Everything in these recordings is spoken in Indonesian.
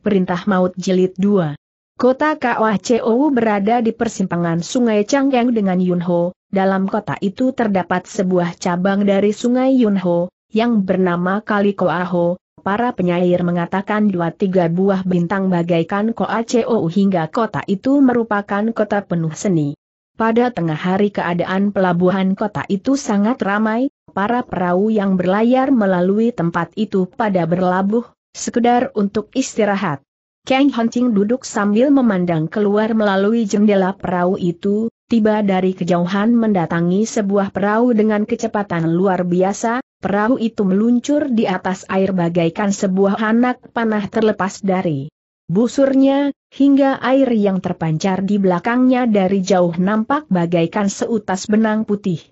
Perintah Maut Jilid 2. Kota Kawah Chou berada di persimpangan Sungai Changyang dengan Yunho, dalam kota itu terdapat sebuah cabang dari Sungai Yunho, yang bernama Kali Koaho, para penyair mengatakan dua tiga buah bintang bagaikan Chou hingga kota itu merupakan kota penuh seni. Pada tengah hari keadaan pelabuhan kota itu sangat ramai, para perahu yang berlayar melalui tempat itu pada berlabuh, sekedar untuk istirahat. Kang Hunting duduk sambil memandang keluar melalui jendela perahu itu, tiba dari kejauhan mendatangi sebuah perahu dengan kecepatan luar biasa, perahu itu meluncur di atas air bagaikan sebuah anak panah terlepas dari busurnya, hingga air yang terpancar di belakangnya dari jauh nampak bagaikan seutas benang putih.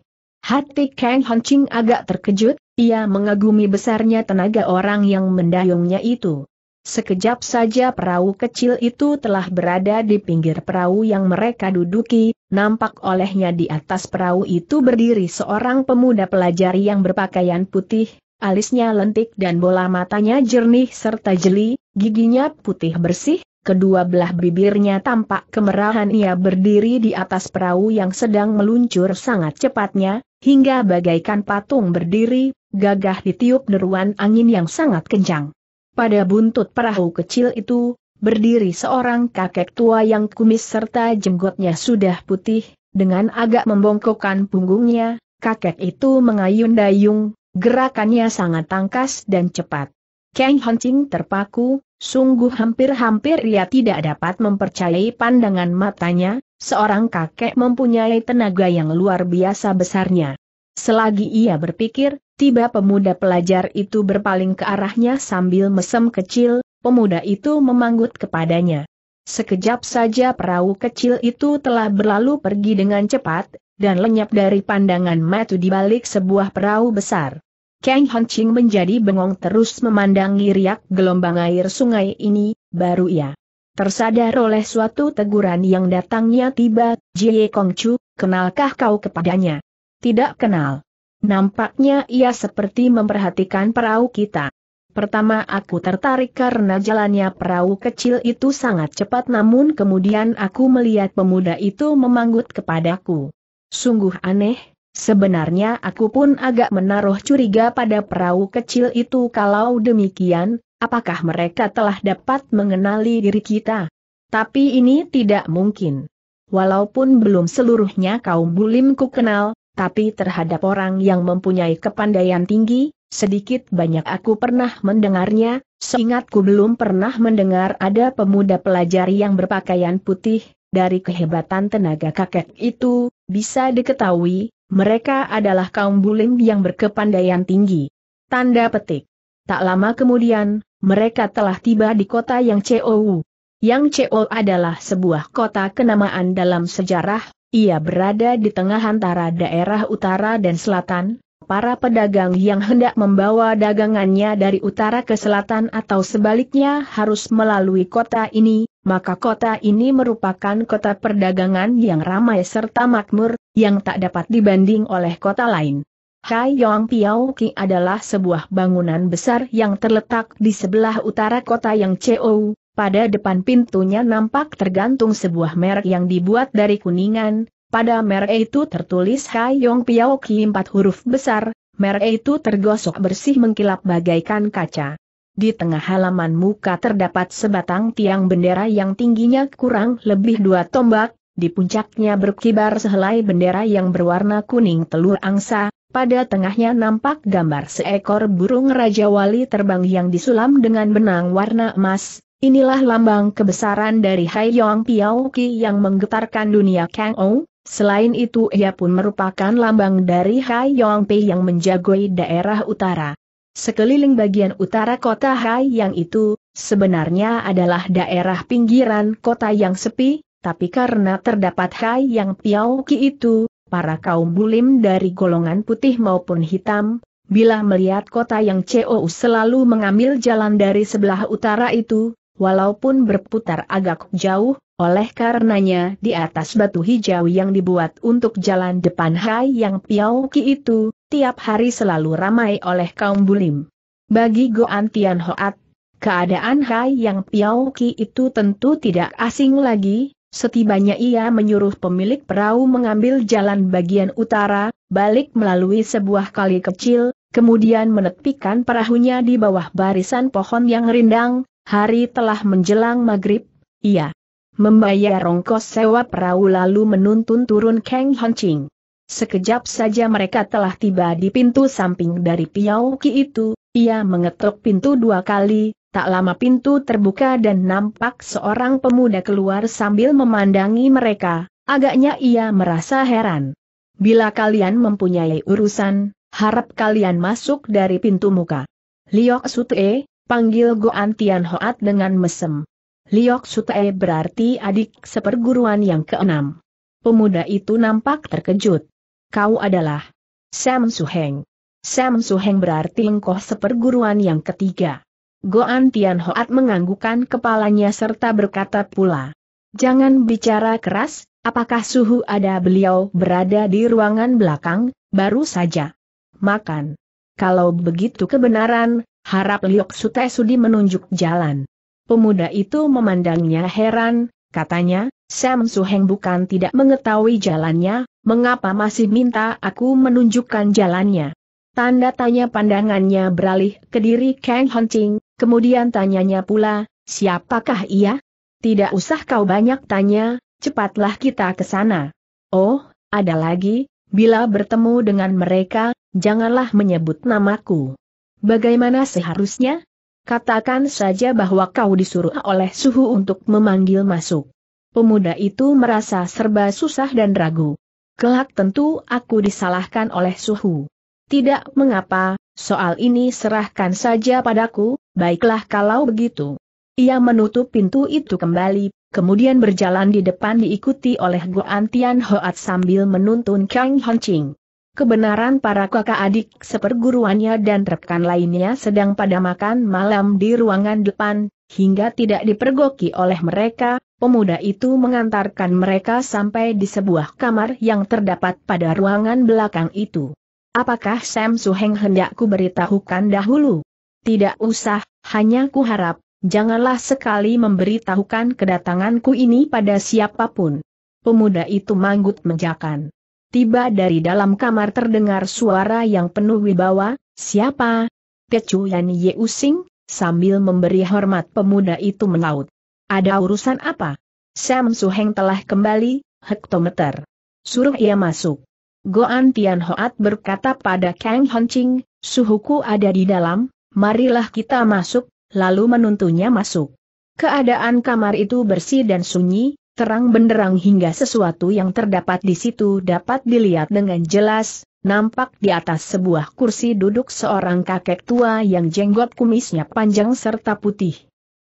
Hati Kang Hancing agak terkejut, ia mengagumi besarnya tenaga orang yang mendayungnya itu. Sekejap saja perahu kecil itu telah berada di pinggir perahu yang mereka duduki, nampak olehnya di atas perahu itu berdiri seorang pemuda pelajar yang berpakaian putih, alisnya lentik dan bola matanya jernih serta jeli, giginya putih bersih, kedua belah bibirnya tampak kemerahan ia berdiri di atas perahu yang sedang meluncur sangat cepatnya, hingga bagaikan patung berdiri, gagah ditiup deruan angin yang sangat kencang. Pada buntut perahu kecil itu, berdiri seorang kakek tua yang kumis serta jenggotnya sudah putih, dengan agak membongkokkan punggungnya, kakek itu mengayun-dayung, gerakannya sangat tangkas dan cepat. Kang Hancing terpaku, Sungguh hampir-hampir ia tidak dapat mempercayai pandangan matanya, seorang kakek mempunyai tenaga yang luar biasa besarnya. Selagi ia berpikir, tiba pemuda pelajar itu berpaling ke arahnya sambil mesem kecil, pemuda itu memanggut kepadanya. Sekejap saja perahu kecil itu telah berlalu pergi dengan cepat, dan lenyap dari pandangan mata di balik sebuah perahu besar. Kang Ching menjadi bengong terus memandangi riak gelombang air sungai ini, baru ia tersadar oleh suatu teguran yang datangnya tiba, Jie Kongcu, kenalkah kau kepadanya? Tidak kenal. Nampaknya ia seperti memperhatikan perahu kita. Pertama aku tertarik karena jalannya perahu kecil itu sangat cepat namun kemudian aku melihat pemuda itu memanggut kepadaku. Sungguh aneh, Sebenarnya aku pun agak menaruh curiga pada perahu kecil itu kalau demikian, apakah mereka telah dapat mengenali diri kita? Tapi ini tidak mungkin. Walaupun belum seluruhnya kaum bulimku kenal, tapi terhadap orang yang mempunyai kepandaian tinggi, sedikit banyak aku pernah mendengarnya, seingatku belum pernah mendengar ada pemuda pelajari yang berpakaian putih, dari kehebatan tenaga kakek itu, bisa diketahui, mereka adalah kaum bulim yang berkepandaian tinggi. Tanda petik. Tak lama kemudian, mereka telah tiba di kota yang COU. Yang COU adalah sebuah kota kenamaan dalam sejarah, ia berada di tengah antara daerah utara dan selatan, para pedagang yang hendak membawa dagangannya dari utara ke selatan atau sebaliknya harus melalui kota ini, maka kota ini merupakan kota perdagangan yang ramai serta makmur, yang tak dapat dibanding oleh kota lain. Hai Yong Piao Ki adalah sebuah bangunan besar yang terletak di sebelah utara kota yang CO, pada depan pintunya nampak tergantung sebuah merek yang dibuat dari kuningan, pada merek itu tertulis Hai Yong Piao Ki empat huruf besar, merek itu tergosok bersih mengkilap bagaikan kaca. Di tengah halaman muka terdapat sebatang tiang bendera yang tingginya kurang lebih dua tombak, di puncaknya berkibar sehelai bendera yang berwarna kuning telur angsa, pada tengahnya nampak gambar seekor burung Raja Wali terbang yang disulam dengan benang warna emas. Inilah lambang kebesaran dari Hai Piao Ki yang menggetarkan dunia Kang Ou. Selain itu ia pun merupakan lambang dari Hai Yong Pei yang menjagoi daerah utara. Sekeliling bagian utara kota Hai yang itu, sebenarnya adalah daerah pinggiran kota yang sepi, tapi karena terdapat Hai yang Piao Ki itu, para kaum bulim dari golongan putih maupun hitam, bila melihat kota yang COU selalu mengambil jalan dari sebelah utara itu, walaupun berputar agak jauh, oleh karenanya di atas batu hijau yang dibuat untuk jalan depan Hai yang Piao Ki itu, tiap hari selalu ramai oleh kaum bulim. Bagi Goan Tian Hoat, keadaan Hai yang Piao Ki itu tentu tidak asing lagi, Setibanya ia menyuruh pemilik perahu mengambil jalan bagian utara, balik melalui sebuah kali kecil, kemudian menepikan perahunya di bawah barisan pohon yang rindang, hari telah menjelang maghrib, ia membayar rongkos sewa perahu lalu menuntun turun Kang Hancing. Sekejap saja mereka telah tiba di pintu samping dari Piau Ki itu, ia mengetuk pintu dua kali, Tak lama pintu terbuka dan nampak seorang pemuda keluar sambil memandangi mereka, agaknya ia merasa heran. Bila kalian mempunyai urusan, harap kalian masuk dari pintu muka. Liok Sutee, panggil Goan Tian Hoat dengan mesem. Liok Sutee berarti adik seperguruan yang keenam. Pemuda itu nampak terkejut. Kau adalah Sam Suheng. Sam Suheng berarti engkau seperguruan yang ketiga. Goan Tian Hoat menganggukkan kepalanya serta berkata pula. Jangan bicara keras, apakah suhu ada beliau berada di ruangan belakang, baru saja. Makan. Kalau begitu kebenaran, harap Liok Sute Sudi menunjuk jalan. Pemuda itu memandangnya heran, katanya, Sam Suheng bukan tidak mengetahui jalannya, mengapa masih minta aku menunjukkan jalannya. Tanda tanya pandangannya beralih ke diri Kang Honching, kemudian tanyanya pula, siapakah ia? Tidak usah kau banyak tanya, cepatlah kita ke sana. Oh, ada lagi, bila bertemu dengan mereka, janganlah menyebut namaku. Bagaimana seharusnya? Katakan saja bahwa kau disuruh oleh suhu untuk memanggil masuk. Pemuda itu merasa serba susah dan ragu. Kelak tentu aku disalahkan oleh suhu. Tidak mengapa, soal ini serahkan saja padaku, baiklah kalau begitu. Ia menutup pintu itu kembali, kemudian berjalan di depan diikuti oleh Goan Tian Hoat sambil menuntun Kang Hongqing. Kebenaran para kakak adik seperguruannya dan rekan lainnya sedang pada makan malam di ruangan depan, hingga tidak dipergoki oleh mereka, pemuda itu mengantarkan mereka sampai di sebuah kamar yang terdapat pada ruangan belakang itu. Apakah Sam Suheng hendak ku beritahukan dahulu? Tidak usah, hanya ku harap, janganlah sekali memberitahukan kedatanganku ini pada siapapun. Pemuda itu manggut menjakan. Tiba dari dalam kamar terdengar suara yang penuh wibawa, siapa? Ye Using, sambil memberi hormat pemuda itu melaut. Ada urusan apa? Sam Suheng telah kembali, hektometer. Suruh ia masuk. Goan Tian Hoat berkata pada Kang Hongqing, suhuku ada di dalam, marilah kita masuk, lalu menuntunnya masuk. Keadaan kamar itu bersih dan sunyi, terang benderang hingga sesuatu yang terdapat di situ dapat dilihat dengan jelas, nampak di atas sebuah kursi duduk seorang kakek tua yang jenggot kumisnya panjang serta putih.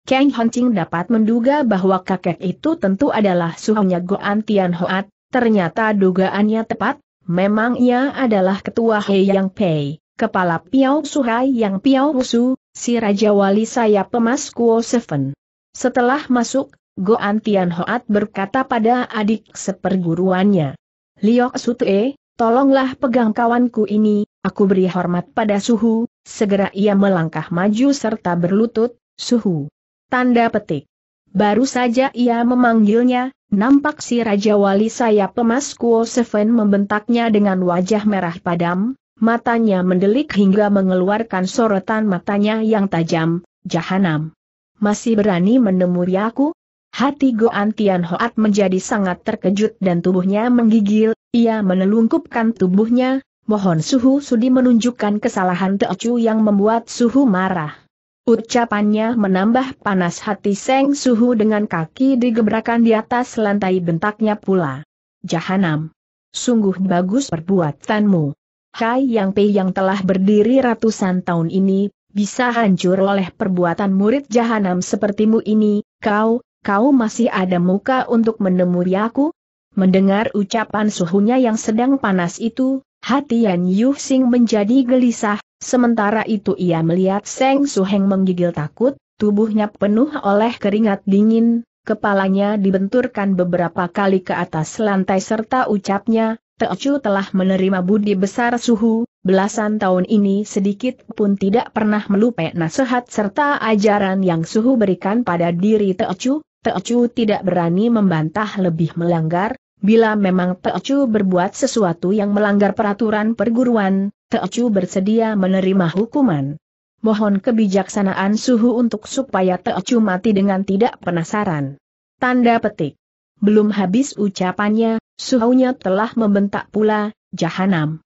Kang Hancing dapat menduga bahwa kakek itu tentu adalah suhunya Goan Tian Hoat, ternyata dugaannya tepat, Memang ia adalah ketua He Yang Pei, kepala Piao Suhai Yang Piao Wusu, si Raja Wali Sayap Pemas Kuo Seven. Setelah masuk, Go Antian Hoat berkata pada adik seperguruannya. Liok Sute, tolonglah pegang kawanku ini, aku beri hormat pada Suhu, segera ia melangkah maju serta berlutut, Suhu. Tanda petik. Baru saja ia memanggilnya, nampak si Raja Wali sayap emas Kuo Seven membentaknya dengan wajah merah padam, matanya mendelik hingga mengeluarkan sorotan matanya yang tajam, jahanam. Masih berani menemui aku? Hati Goan Tian Hoat menjadi sangat terkejut dan tubuhnya menggigil, ia menelungkupkan tubuhnya, mohon Suhu Sudi menunjukkan kesalahan Teocu yang membuat Suhu marah. Ucapannya menambah panas hati Seng Suhu dengan kaki digebrakan di atas lantai bentaknya pula. Jahanam. Sungguh bagus perbuatanmu. Hai Yang Pei yang telah berdiri ratusan tahun ini, bisa hancur oleh perbuatan murid jahanam sepertimu ini, kau, kau masih ada muka untuk menemui aku? Mendengar ucapan suhunya yang sedang panas itu, Hati Yan Yuxing menjadi gelisah, sementara itu ia melihat Seng Su Heng menggigil takut, tubuhnya penuh oleh keringat dingin, kepalanya dibenturkan beberapa kali ke atas lantai serta ucapnya, Chu telah menerima budi besar suhu, belasan tahun ini sedikit pun tidak pernah melupai nasihat serta ajaran yang suhu berikan pada diri Te Chu tidak berani membantah lebih melanggar, Bila memang Teocu berbuat sesuatu yang melanggar peraturan perguruan, Teocu bersedia menerima hukuman. Mohon kebijaksanaan suhu untuk supaya Teocu mati dengan tidak penasaran. Tanda petik. Belum habis ucapannya, suhunya telah membentak pula, jahanam.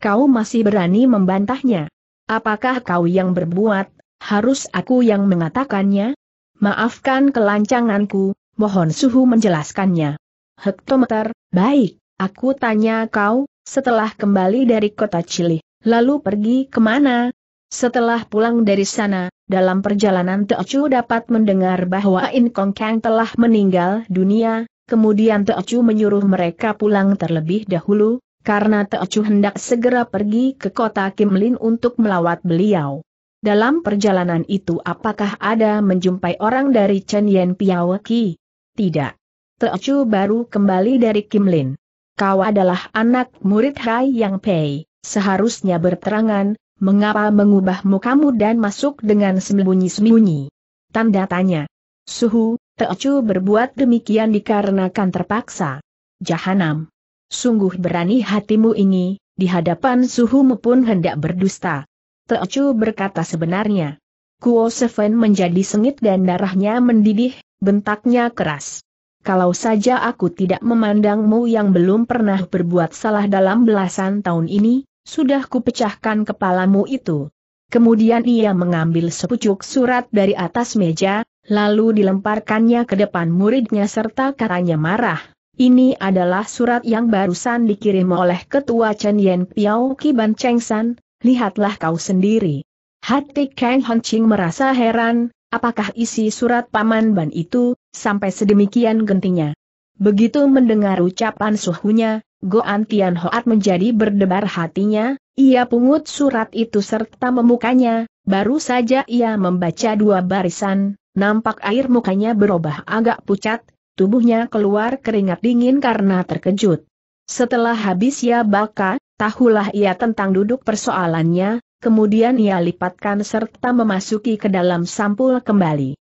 Kau masih berani membantahnya. Apakah kau yang berbuat, harus aku yang mengatakannya? Maafkan kelancanganku, mohon suhu menjelaskannya hektometer, baik, aku tanya kau, setelah kembali dari kota Cili, lalu pergi kemana? Setelah pulang dari sana, dalam perjalanan Teocu dapat mendengar bahwa In Kong Kang telah meninggal dunia, kemudian Teocu menyuruh mereka pulang terlebih dahulu, karena Teocu hendak segera pergi ke kota Kimlin untuk melawat beliau. Dalam perjalanan itu apakah ada menjumpai orang dari Chen Yen Piawaki? Tidak. Teochu baru kembali dari Kim Lin. Kau adalah anak murid Hai Yang Pei, seharusnya berterangan, mengapa mengubah mukamu dan masuk dengan sembunyi-sembunyi? Tanda tanya. Suhu, Teochu berbuat demikian dikarenakan terpaksa. Jahanam. Sungguh berani hatimu ini, di hadapan suhumu pun hendak berdusta. Teochu berkata sebenarnya. Kuo Seven menjadi sengit dan darahnya mendidih, bentaknya keras kalau saja aku tidak memandangmu yang belum pernah berbuat salah dalam belasan tahun ini, sudah kupecahkan kepalamu itu. Kemudian ia mengambil sepucuk surat dari atas meja, lalu dilemparkannya ke depan muridnya serta katanya marah. Ini adalah surat yang barusan dikirim oleh Ketua Chen Yen Piao Kiban Cheng San, lihatlah kau sendiri. Hati Kang Hon Ching merasa heran, apakah isi surat Paman Ban itu, sampai sedemikian gentingnya. Begitu mendengar ucapan suhunya, Goan Antian Hoat menjadi berdebar hatinya, ia pungut surat itu serta memukanya, baru saja ia membaca dua barisan, nampak air mukanya berubah agak pucat, tubuhnya keluar keringat dingin karena terkejut. Setelah habis ia baka, tahulah ia tentang duduk persoalannya, kemudian ia lipatkan serta memasuki ke dalam sampul kembali.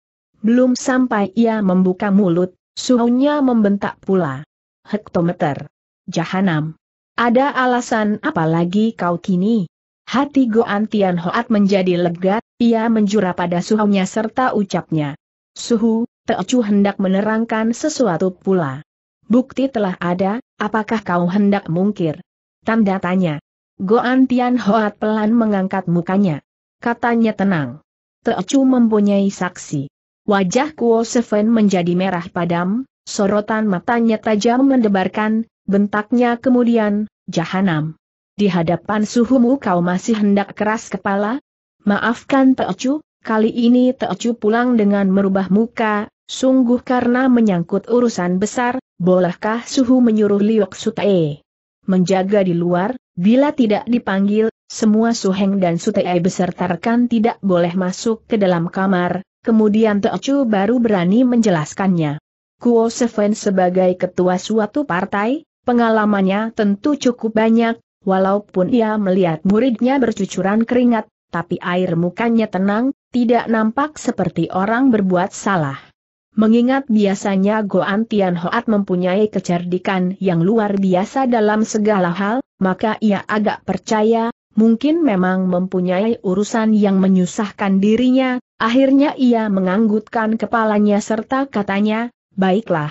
Belum sampai ia membuka mulut, suhunya membentak pula. Hektometer. Jahanam. Ada alasan apa lagi kau kini? Hati Goan Tian Hoat menjadi lega, ia menjura pada suhunya serta ucapnya. Suhu, Teocu hendak menerangkan sesuatu pula. Bukti telah ada, apakah kau hendak mungkir? Tanda tanya. Goan Tian Hoat pelan mengangkat mukanya. Katanya tenang. Teocu mempunyai saksi. Wajah Kuo Seven menjadi merah padam, sorotan matanya tajam mendebarkan, bentaknya kemudian, jahanam. Di hadapan suhumu kau masih hendak keras kepala? Maafkan Teocu, kali ini Teocu pulang dengan merubah muka, sungguh karena menyangkut urusan besar, bolehkah suhu menyuruh Liok Sutae? Menjaga di luar, bila tidak dipanggil, semua Suheng dan Sutei beserta rekan tidak boleh masuk ke dalam kamar, Kemudian Teocu baru berani menjelaskannya. Kuo Seven sebagai ketua suatu partai, pengalamannya tentu cukup banyak, walaupun ia melihat muridnya bercucuran keringat, tapi air mukanya tenang, tidak nampak seperti orang berbuat salah. Mengingat biasanya Goan Tian Hoat mempunyai kecerdikan yang luar biasa dalam segala hal, maka ia agak percaya, mungkin memang mempunyai urusan yang menyusahkan dirinya, Akhirnya ia menganggutkan kepalanya serta katanya, baiklah.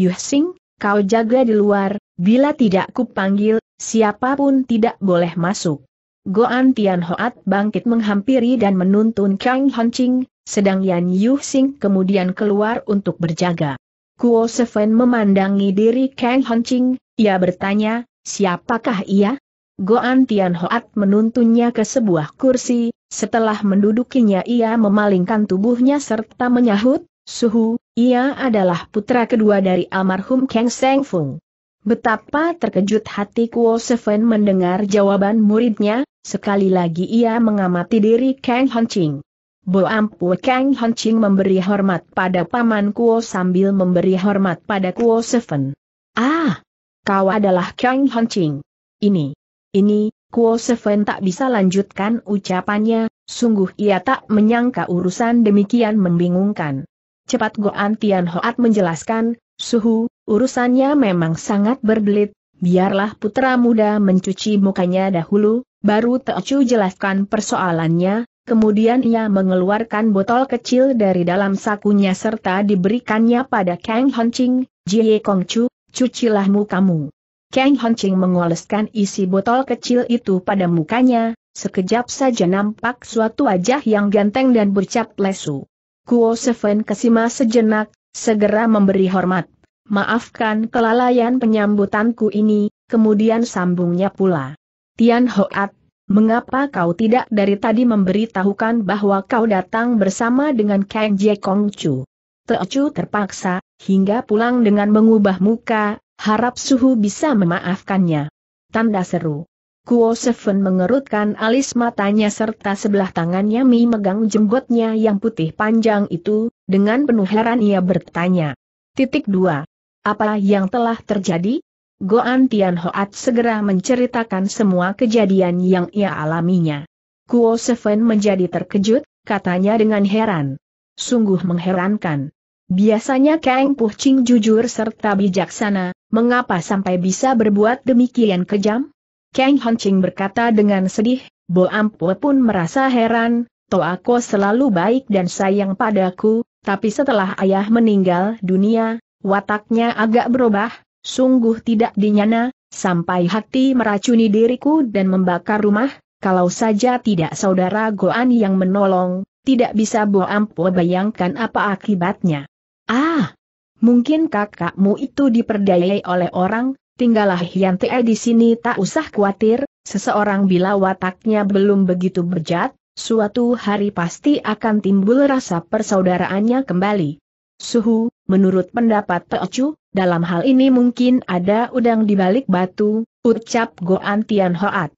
Yuhsing, kau jaga di luar, bila tidak kupanggil, siapapun tidak boleh masuk. Goan Tian Hoat bangkit menghampiri dan menuntun Kang Honching, sedang Yan Yuhsing kemudian keluar untuk berjaga. Kuo Seven memandangi diri Kang Honching, ia bertanya, siapakah ia? Goan Tian Hoat menuntunnya ke sebuah kursi, setelah mendudukinya ia memalingkan tubuhnya serta menyahut, Suhu, ia adalah putra kedua dari almarhum Kang Seng Fung. Betapa terkejut hati Kuo Seven mendengar jawaban muridnya, sekali lagi ia mengamati diri Kang Hancing. Bo Ampu Kang Hancing memberi hormat pada paman Kuo sambil memberi hormat pada Kuo Seven. Ah! Kau adalah Kang Hancing. Ini, ini, Kuo Seven tak bisa lanjutkan ucapannya, sungguh ia tak menyangka urusan demikian membingungkan. Cepat Goan Tian Hoat menjelaskan, Suhu, urusannya memang sangat berbelit, biarlah putra muda mencuci mukanya dahulu, baru Teocu jelaskan persoalannya, kemudian ia mengeluarkan botol kecil dari dalam sakunya serta diberikannya pada Kang Honching, Jie Chu, cucilah mukamu. Kang Honching mengoleskan isi botol kecil itu pada mukanya, sekejap saja nampak suatu wajah yang ganteng dan bercap lesu. Kuo Seven kesima sejenak, segera memberi hormat. Maafkan kelalaian penyambutanku ini, kemudian sambungnya pula. Tian Hoat, mengapa kau tidak dari tadi memberitahukan bahwa kau datang bersama dengan Kang Jie Kong Chu? Teocu terpaksa, hingga pulang dengan mengubah muka, harap suhu bisa memaafkannya. Tanda seru. Kuo Seven mengerutkan alis matanya serta sebelah tangannya Mi megang jenggotnya yang putih panjang itu, dengan penuh heran ia bertanya. Titik 2. Apa yang telah terjadi? Goan Tian Hoat segera menceritakan semua kejadian yang ia alaminya. Kuo Seven menjadi terkejut, katanya dengan heran. Sungguh mengherankan. Biasanya Kang Puching jujur serta bijaksana, mengapa sampai bisa berbuat demikian kejam? Kang Hancing berkata dengan sedih, Bo Ampo pun merasa heran, Toako selalu baik dan sayang padaku, tapi setelah ayah meninggal dunia, wataknya agak berubah, sungguh tidak dinyana, sampai hati meracuni diriku dan membakar rumah, kalau saja tidak saudara Goan yang menolong, tidak bisa Bo Ampo bayangkan apa akibatnya. Ah, mungkin kakakmu itu diperdayai oleh orang, tinggallah Hiante di sini tak usah khawatir, seseorang bila wataknya belum begitu bejat, suatu hari pasti akan timbul rasa persaudaraannya kembali. Suhu, menurut pendapat Teocu, dalam hal ini mungkin ada udang di balik batu, ucap Goan Tian Hoat.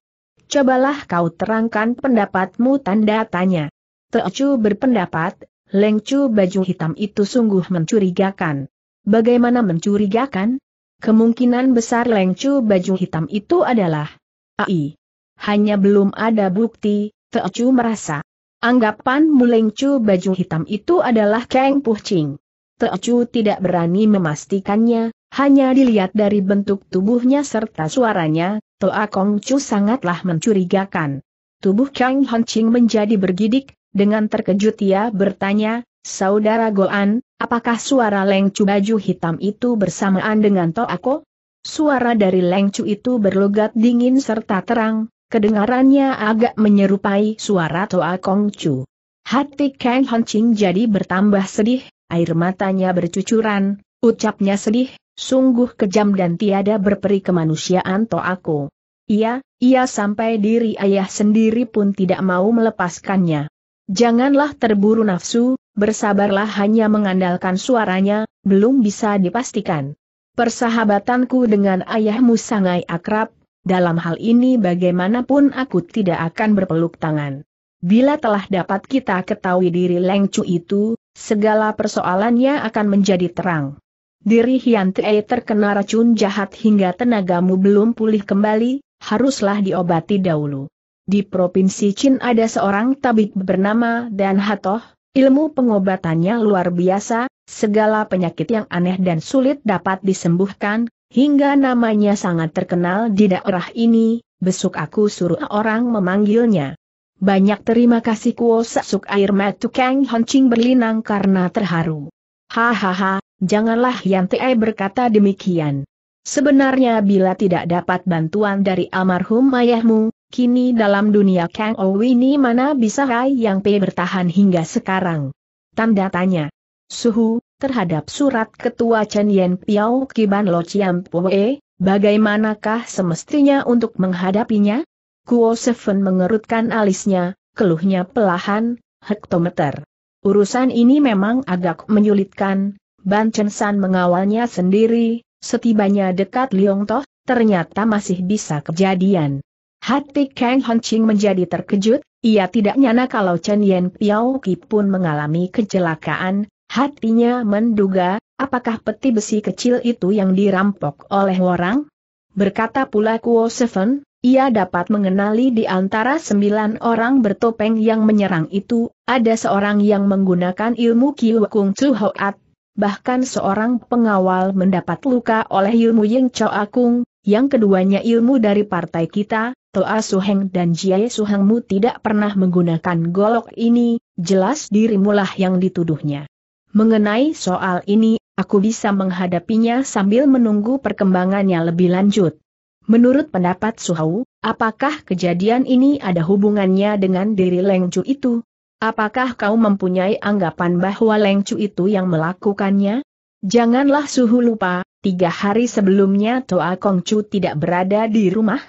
Cobalah kau terangkan pendapatmu tanda tanya. Teocu berpendapat, Lengcu baju hitam itu sungguh mencurigakan. Bagaimana mencurigakan? Kemungkinan besar Lengcu baju hitam itu adalah AI. Hanya belum ada bukti, Teocu merasa. Anggapan Mulengcu baju hitam itu adalah Kang Puching. Teocu tidak berani memastikannya, hanya dilihat dari bentuk tubuhnya serta suaranya, Toa Kongcu sangatlah mencurigakan. Tubuh Kang Hancing menjadi bergidik, dengan terkejut ia bertanya, Saudara Goan, apakah suara lengcu baju hitam itu bersamaan dengan Toako? Suara dari lengcu itu berlogat dingin serta terang, kedengarannya agak menyerupai suara Toa Kongcu. Hati Kang Hongqing jadi bertambah sedih, air matanya bercucuran, ucapnya sedih, sungguh kejam dan tiada berperi kemanusiaan Toako. Ia, ia sampai diri ayah sendiri pun tidak mau melepaskannya. Janganlah terburu nafsu, bersabarlah hanya mengandalkan suaranya, belum bisa dipastikan. Persahabatanku dengan ayahmu sangai akrab, dalam hal ini bagaimanapun aku tidak akan berpeluk tangan. Bila telah dapat kita ketahui diri Leng itu, segala persoalannya akan menjadi terang. Diri Hian Tei terkena racun jahat hingga tenagamu belum pulih kembali, haruslah diobati dahulu. Di Provinsi Chin ada seorang tabib bernama Dan Hatoh, ilmu pengobatannya luar biasa, segala penyakit yang aneh dan sulit dapat disembuhkan, hingga namanya sangat terkenal di daerah ini, besok aku suruh orang memanggilnya. Banyak terima kasih Kuo Sasuk air matu Kang Honcing berlinang karena terharu. Hahaha, janganlah Yan Te berkata demikian. Sebenarnya bila tidak dapat bantuan dari almarhum ayahmu, Kini dalam dunia Kang ini mana bisa Hai Yang Pei bertahan hingga sekarang? Tanda tanya. Suhu, terhadap surat ketua Chen Yen Piao Kiban Lo Chiam Pue, bagaimanakah semestinya untuk menghadapinya? Kuo Seven mengerutkan alisnya, keluhnya pelahan, hektometer. Urusan ini memang agak menyulitkan, Ban Chen San mengawalnya sendiri, setibanya dekat Liong Toh, ternyata masih bisa kejadian. Hati Kang Ching menjadi terkejut, ia tidak nyana kalau Chen Yen Piao Ki pun mengalami kecelakaan, hatinya menduga, apakah peti besi kecil itu yang dirampok oleh orang? Berkata pula Kuo Seven, ia dapat mengenali di antara sembilan orang bertopeng yang menyerang itu, ada seorang yang menggunakan ilmu Kiu Kung Chu Hoat, bahkan seorang pengawal mendapat luka oleh ilmu Ying Cho Akung, yang keduanya ilmu dari partai kita, Toa Suheng dan Jiai Suhengmu tidak pernah menggunakan golok ini, jelas dirimulah yang dituduhnya. Mengenai soal ini, aku bisa menghadapinya sambil menunggu perkembangannya lebih lanjut. Menurut pendapat Suhau, apakah kejadian ini ada hubungannya dengan diri Lengcu itu? Apakah kau mempunyai anggapan bahwa Lengcu itu yang melakukannya? Janganlah Suhu lupa, tiga hari sebelumnya Toa Kongcu tidak berada di rumah,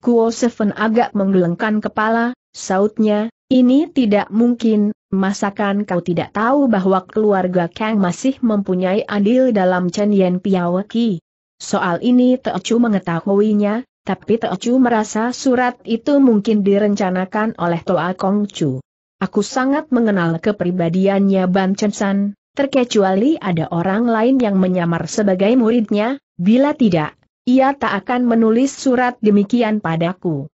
Kuo Seven agak menggelengkan kepala, sautnya, ini tidak mungkin, masakan kau tidak tahu bahwa keluarga Kang masih mempunyai adil dalam Chen Yen Piao Soal ini Teochu mengetahuinya, tapi Teochu merasa surat itu mungkin direncanakan oleh Toa Kong Chu. Aku sangat mengenal kepribadiannya Ban Chen San, terkecuali ada orang lain yang menyamar sebagai muridnya, bila tidak, ia tak akan menulis surat demikian padaku.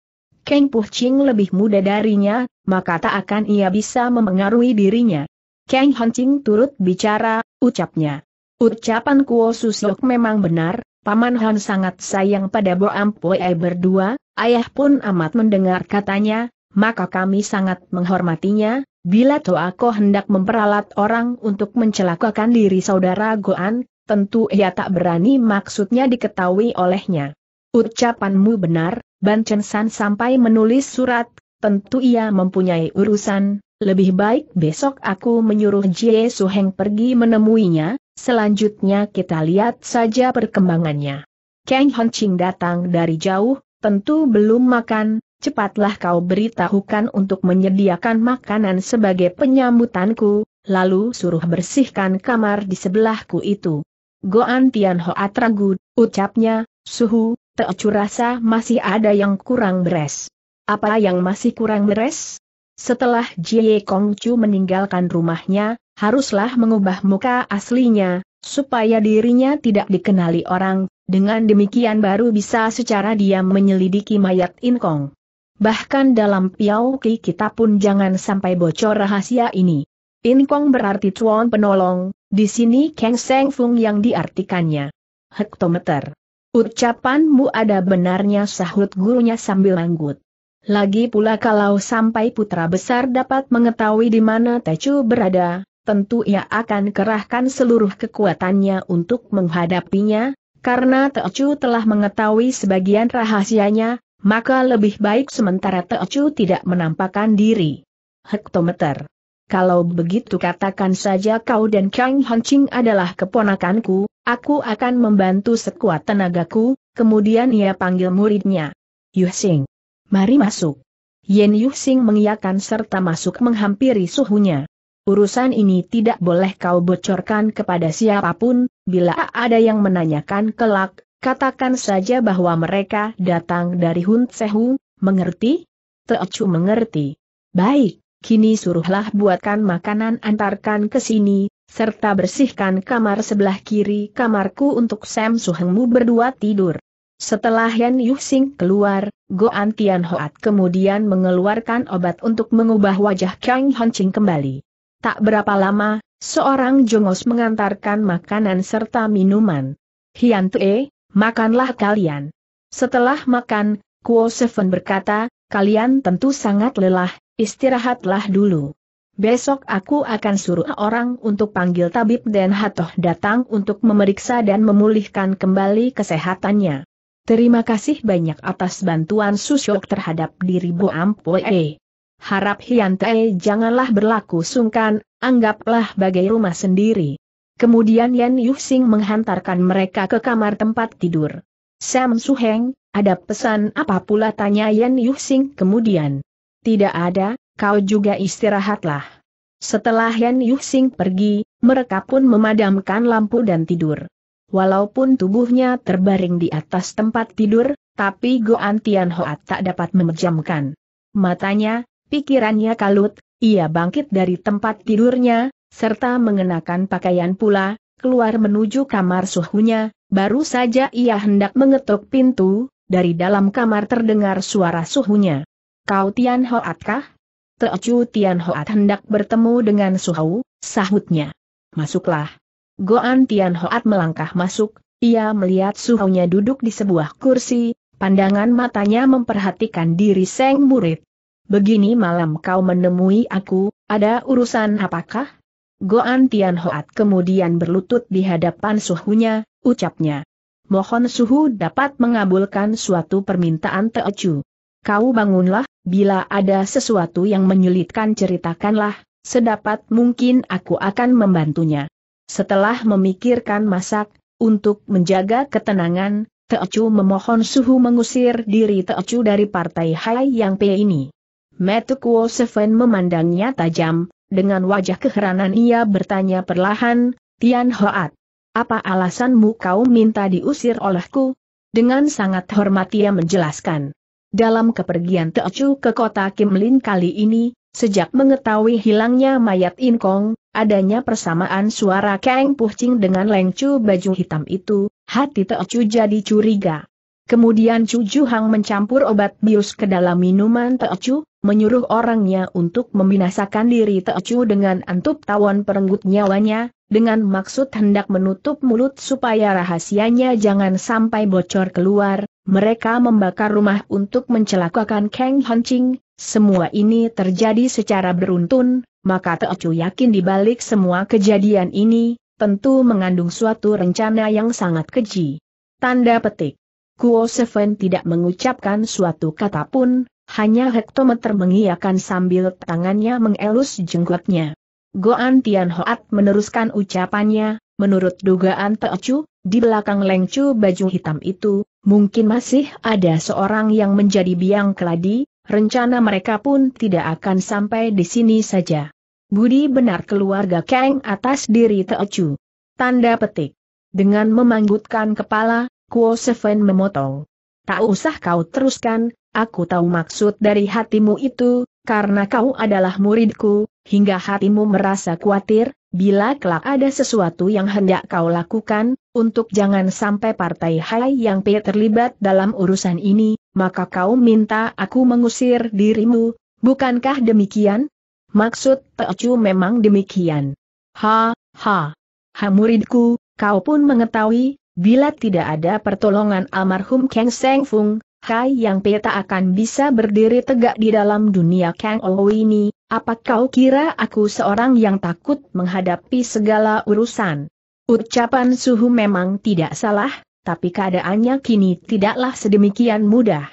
King Puh Ching lebih muda darinya, maka tak akan ia bisa memengaruhi dirinya. King Han Ching turut bicara, ucapnya. Ucapan Kuo Susok memang benar, Paman Han sangat sayang pada Bo Ampue berdua, ayah pun amat mendengar katanya, maka kami sangat menghormatinya, bila Toako hendak memperalat orang untuk mencelakakan diri saudara Goan, tentu ia tak berani maksudnya diketahui olehnya. Ucapanmu benar, Chen San sampai menulis surat, tentu ia mempunyai urusan, lebih baik besok aku menyuruh Jie Su Heng pergi menemuinya, selanjutnya kita lihat saja perkembangannya. Kang Ching datang dari jauh, tentu belum makan, cepatlah kau beritahukan untuk menyediakan makanan sebagai penyambutanku, lalu suruh bersihkan kamar di sebelahku itu. Goan Tianhoa ragu, ucapnya, suhu, Teocu rasa masih ada yang kurang beres. Apa yang masih kurang beres? Setelah Jie Kongcu meninggalkan rumahnya, haruslah mengubah muka aslinya, supaya dirinya tidak dikenali orang, dengan demikian baru bisa secara diam menyelidiki mayat In Kong. Bahkan dalam Piao Ki kita pun jangan sampai bocor rahasia ini. Kong berarti cuan penolong, di sini Kang Seng Fung yang diartikannya. Hektometer. Ucapanmu ada benarnya sahut gurunya sambil manggut. Lagi pula kalau sampai putra besar dapat mengetahui di mana Tecu berada, tentu ia akan kerahkan seluruh kekuatannya untuk menghadapinya, karena Tecu telah mengetahui sebagian rahasianya, maka lebih baik sementara Tecu tidak menampakkan diri. Hektometer kalau begitu katakan saja kau dan Kang Hancing adalah keponakanku, aku akan membantu sekuat tenagaku, kemudian ia panggil muridnya. Yuxing. Mari masuk. Yen Yuxing mengiyakan serta masuk menghampiri suhunya. Urusan ini tidak boleh kau bocorkan kepada siapapun, bila ada yang menanyakan kelak, katakan saja bahwa mereka datang dari Hun Sehu, mengerti? Teocu mengerti. Baik kini suruhlah buatkan makanan antarkan ke sini, serta bersihkan kamar sebelah kiri kamarku untuk Sam Suhengmu berdua tidur. Setelah Yan Yuxing keluar, Go Tian Hoat kemudian mengeluarkan obat untuk mengubah wajah Kang Honching kembali. Tak berapa lama, seorang jongos mengantarkan makanan serta minuman. Hian Tue, makanlah kalian. Setelah makan, Kuo Seven berkata, kalian tentu sangat lelah, Istirahatlah dulu. Besok aku akan suruh orang untuk panggil tabib dan hatoh datang untuk memeriksa dan memulihkan kembali kesehatannya. Terima kasih banyak atas bantuan Susyok terhadap diri Bu Ampoe. Harap Hian janganlah berlaku sungkan, anggaplah bagai rumah sendiri. Kemudian Yan Yuxing menghantarkan mereka ke kamar tempat tidur. Sam Suheng, ada pesan apa pula tanya Yan Yuxing kemudian. Tidak ada, kau juga istirahatlah. Setelah Yan Yuxing pergi, mereka pun memadamkan lampu dan tidur. Walaupun tubuhnya terbaring di atas tempat tidur, tapi Goan Tian tak dapat memejamkan matanya, pikirannya kalut, ia bangkit dari tempat tidurnya, serta mengenakan pakaian pula, keluar menuju kamar suhunya, baru saja ia hendak mengetuk pintu, dari dalam kamar terdengar suara suhunya. Kau Tian Hoat kah? Teocu Tian Hoat hendak bertemu dengan Suhau, sahutnya. Masuklah. Goan Tian Hoat melangkah masuk, ia melihat Suhaunya duduk di sebuah kursi, pandangan matanya memperhatikan diri Seng Murid. Begini malam kau menemui aku, ada urusan apakah? Goan Tian Hoat kemudian berlutut di hadapan suhunya, ucapnya. Mohon suhu dapat mengabulkan suatu permintaan Teocu. Kau bangunlah, bila ada sesuatu yang menyulitkan ceritakanlah, sedapat mungkin aku akan membantunya. Setelah memikirkan masak, untuk menjaga ketenangan, Teocu memohon suhu mengusir diri Teocu dari partai Hai Yang Pe ini. Metukuo Seven memandangnya tajam, dengan wajah keheranan ia bertanya perlahan, Tian Hoat, apa alasanmu kau minta diusir olehku? Dengan sangat hormat ia menjelaskan. Dalam kepergian Teochu ke kota Kimlin kali ini, sejak mengetahui hilangnya mayat Inkong, adanya persamaan suara Kang Puching dengan Chu baju hitam itu, hati Teochu jadi curiga. Kemudian Chu Juhang mencampur obat bius ke dalam minuman Teochu menyuruh orangnya untuk membinasakan diri Teocu dengan antup tawon perenggut nyawanya, dengan maksud hendak menutup mulut supaya rahasianya jangan sampai bocor keluar, mereka membakar rumah untuk mencelakakan Kang Hancing, semua ini terjadi secara beruntun, maka Teocu yakin di balik semua kejadian ini, tentu mengandung suatu rencana yang sangat keji. Tanda petik. Kuo Seven tidak mengucapkan suatu kata pun, hanya hektometer mengiakan sambil tangannya mengelus jenggotnya. Goan Tian Hoat meneruskan ucapannya, menurut dugaan Teocu, di belakang lengcu baju hitam itu, mungkin masih ada seorang yang menjadi biang keladi, rencana mereka pun tidak akan sampai di sini saja. Budi benar keluarga Kang atas diri Teocu. Tanda petik. Dengan memanggutkan kepala, Kuo Seven memotong. Tak usah kau teruskan, Aku tahu maksud dari hatimu itu, karena kau adalah muridku, hingga hatimu merasa khawatir, bila kelak ada sesuatu yang hendak kau lakukan, untuk jangan sampai partai Hai yang P terlibat dalam urusan ini, maka kau minta aku mengusir dirimu, bukankah demikian? Maksud Teocu memang demikian. Ha, ha. Ha muridku, kau pun mengetahui, bila tidak ada pertolongan almarhum Kang Seng Fung, Kai Yang Peta akan bisa berdiri tegak di dalam dunia Kang Ou ini, apa kau kira aku seorang yang takut menghadapi segala urusan? Ucapan Suhu memang tidak salah, tapi keadaannya kini tidaklah sedemikian mudah.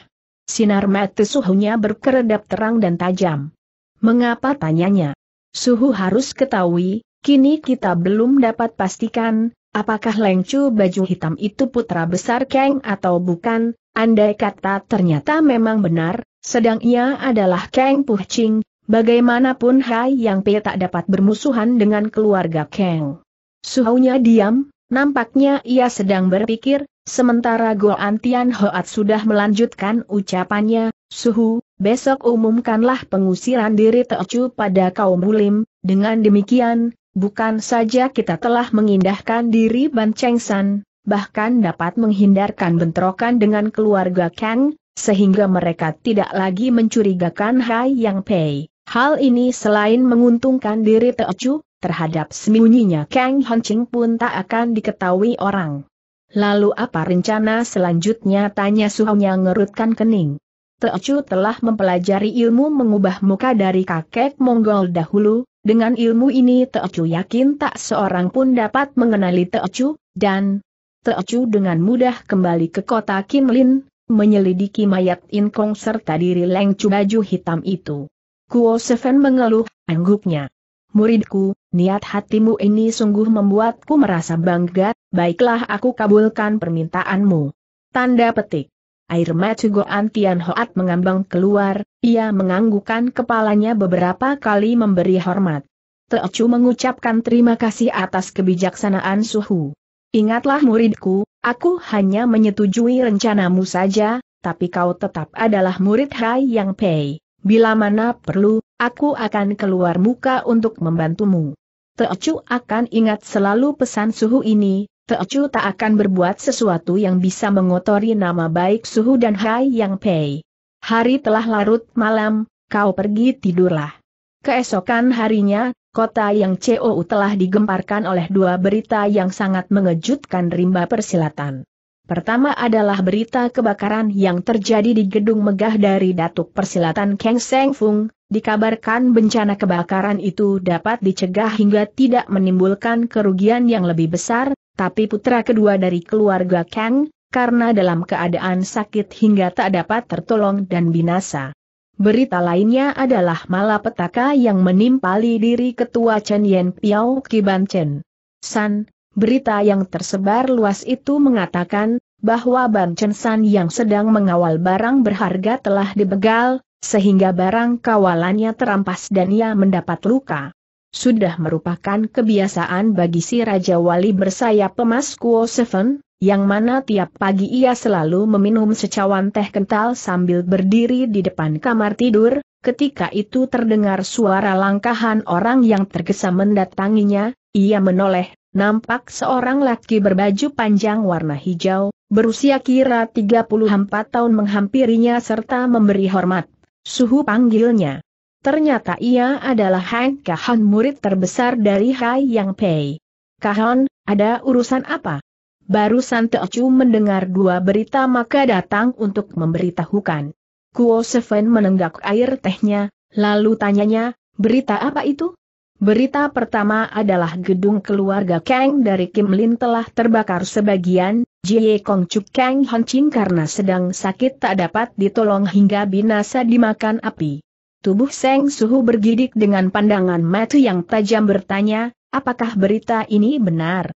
Sinar mata Suhunya berkeredap terang dan tajam. Mengapa tanyanya? Suhu harus ketahui, kini kita belum dapat pastikan, apakah Chu baju hitam itu putra besar Kang atau bukan, Andai kata ternyata memang benar, sedang ia adalah Kang Puh Ching, bagaimanapun Hai Yang Pe tak dapat bermusuhan dengan keluarga Kang. Suhaunya diam, nampaknya ia sedang berpikir, sementara Goan Tian Hoat sudah melanjutkan ucapannya, Suhu, besok umumkanlah pengusiran diri Teocu pada kaum bulim, dengan demikian, bukan saja kita telah mengindahkan diri Ban Cheng San, bahkan dapat menghindarkan bentrokan dengan keluarga Kang, sehingga mereka tidak lagi mencurigakan Hai Yang Pei. Hal ini selain menguntungkan diri Teochu, terhadap sembunyinya Kang Hongqing pun tak akan diketahui orang. Lalu apa rencana selanjutnya tanya yang ngerutkan kening. Teochu telah mempelajari ilmu mengubah muka dari kakek Mongol dahulu, dengan ilmu ini Teochu yakin tak seorang pun dapat mengenali Teochu, dan, Teocu dengan mudah kembali ke kota Kim Lin, menyelidiki mayat Inkong serta diri Leng Chu baju hitam itu. Kuo Seven mengeluh, angguknya. Muridku, niat hatimu ini sungguh membuatku merasa bangga, baiklah aku kabulkan permintaanmu. Tanda petik. Air mata Goan Tian Hoat mengambang keluar, ia menganggukkan kepalanya beberapa kali memberi hormat. Teocu mengucapkan terima kasih atas kebijaksanaan Suhu. Ingatlah muridku, aku hanya menyetujui rencanamu saja, tapi kau tetap adalah murid Hai Yang Pei. Bila mana perlu, aku akan keluar muka untuk membantumu. Teocu akan ingat selalu pesan suhu ini, Teocu tak akan berbuat sesuatu yang bisa mengotori nama baik suhu dan Hai Yang Pei. Hari telah larut malam, kau pergi tidurlah. Keesokan harinya, kota yang COU telah digemparkan oleh dua berita yang sangat mengejutkan rimba persilatan. Pertama adalah berita kebakaran yang terjadi di gedung megah dari Datuk Persilatan Kang Seng Fung, dikabarkan bencana kebakaran itu dapat dicegah hingga tidak menimbulkan kerugian yang lebih besar, tapi putra kedua dari keluarga Kang, karena dalam keadaan sakit hingga tak dapat tertolong dan binasa. Berita lainnya adalah malapetaka yang menimpali diri ketua Chen Yen Piao Kiban Chen. San, berita yang tersebar luas itu mengatakan, bahwa Ban Chen San yang sedang mengawal barang berharga telah dibegal, sehingga barang kawalannya terampas dan ia mendapat luka. Sudah merupakan kebiasaan bagi si Raja Wali bersayap emas Kuo Seven, yang mana tiap pagi ia selalu meminum secawan teh kental sambil berdiri di depan kamar tidur, ketika itu terdengar suara langkahan orang yang tergesa mendatanginya, ia menoleh, nampak seorang laki berbaju panjang warna hijau, berusia kira 34 tahun menghampirinya serta memberi hormat. Suhu panggilnya. Ternyata ia adalah Hang Kahan murid terbesar dari Hai Yang Pei. Kahan, ada urusan apa? Baru Santeochu mendengar dua berita maka datang untuk memberitahukan. Kuo Seven menenggak air tehnya, lalu tanyanya, berita apa itu? Berita pertama adalah gedung keluarga Kang dari Kim Lin telah terbakar sebagian, Jie Kong Chuk Kang Ching karena sedang sakit tak dapat ditolong hingga binasa dimakan api. Tubuh Seng Suhu bergidik dengan pandangan mata yang tajam bertanya, apakah berita ini benar?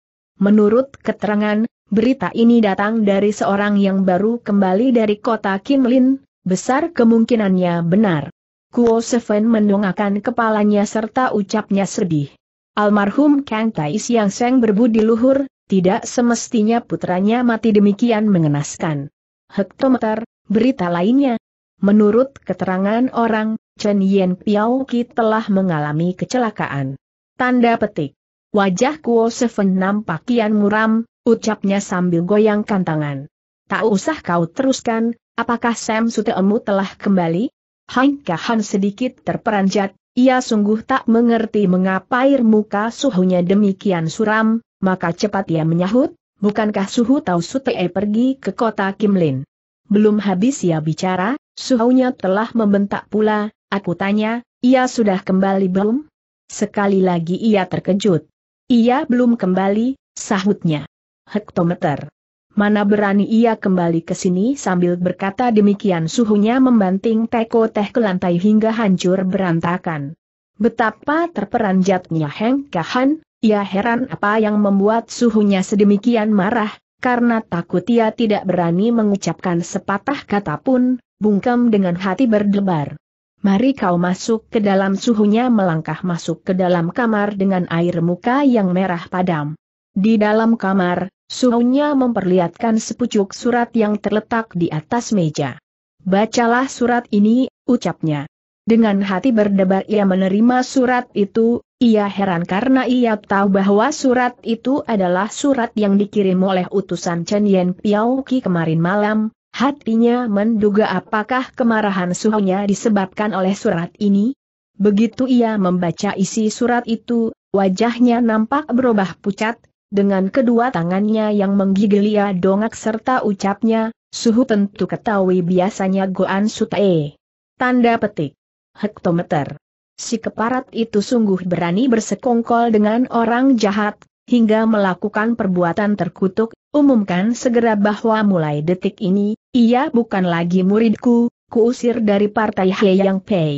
Menurut keterangan, berita ini datang dari seorang yang baru kembali dari kota Kimlin. besar kemungkinannya benar. Kuo Seven mendongakkan kepalanya serta ucapnya sedih. Almarhum Kang Tai Siang Seng berbudi luhur, tidak semestinya putranya mati demikian mengenaskan. Hektometer, berita lainnya. Menurut keterangan orang, Chen Yen Piao Ki telah mengalami kecelakaan. Tanda petik. Wajah Kuo Seven nampak kian muram, ucapnya sambil goyangkan tangan. Tak usah kau teruskan, apakah Sam Suteemu telah kembali? Han Kahan sedikit terperanjat, ia sungguh tak mengerti mengapa air muka suhunya demikian suram, maka cepat ia menyahut, bukankah suhu tahu Sutee pergi ke kota Kimlin? Belum habis ia bicara, suhunya telah membentak pula, aku tanya, ia sudah kembali belum? Sekali lagi ia terkejut. Ia belum kembali, sahutnya. Hektometer. Mana berani ia kembali ke sini sambil berkata demikian suhunya membanting teko teh ke lantai hingga hancur berantakan. Betapa terperanjatnya Heng Kahan, ia heran apa yang membuat suhunya sedemikian marah, karena takut ia tidak berani mengucapkan sepatah kata pun, bungkam dengan hati berdebar. Mari kau masuk ke dalam suhunya melangkah masuk ke dalam kamar dengan air muka yang merah padam. Di dalam kamar, suhunya memperlihatkan sepucuk surat yang terletak di atas meja. Bacalah surat ini, ucapnya. Dengan hati berdebar ia menerima surat itu, ia heran karena ia tahu bahwa surat itu adalah surat yang dikirim oleh utusan Chen Yen Piao Ki kemarin malam, Hatinya menduga apakah kemarahan suhunya disebabkan oleh surat ini? Begitu ia membaca isi surat itu, wajahnya nampak berubah pucat, dengan kedua tangannya yang menggigil ia dongak serta ucapnya, suhu tentu ketahui biasanya Goan Sutae. Tanda petik. Hektometer. Si keparat itu sungguh berani bersekongkol dengan orang jahat, hingga melakukan perbuatan terkutuk, umumkan segera bahwa mulai detik ini, ia bukan lagi muridku, kuusir dari partai Yang Pei.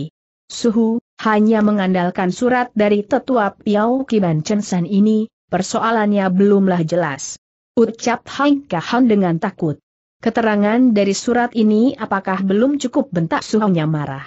Suhu, hanya mengandalkan surat dari tetua Piao Kiban San ini, persoalannya belumlah jelas. Ucap Hang Kahan dengan takut. Keterangan dari surat ini apakah belum cukup bentak suhunya marah.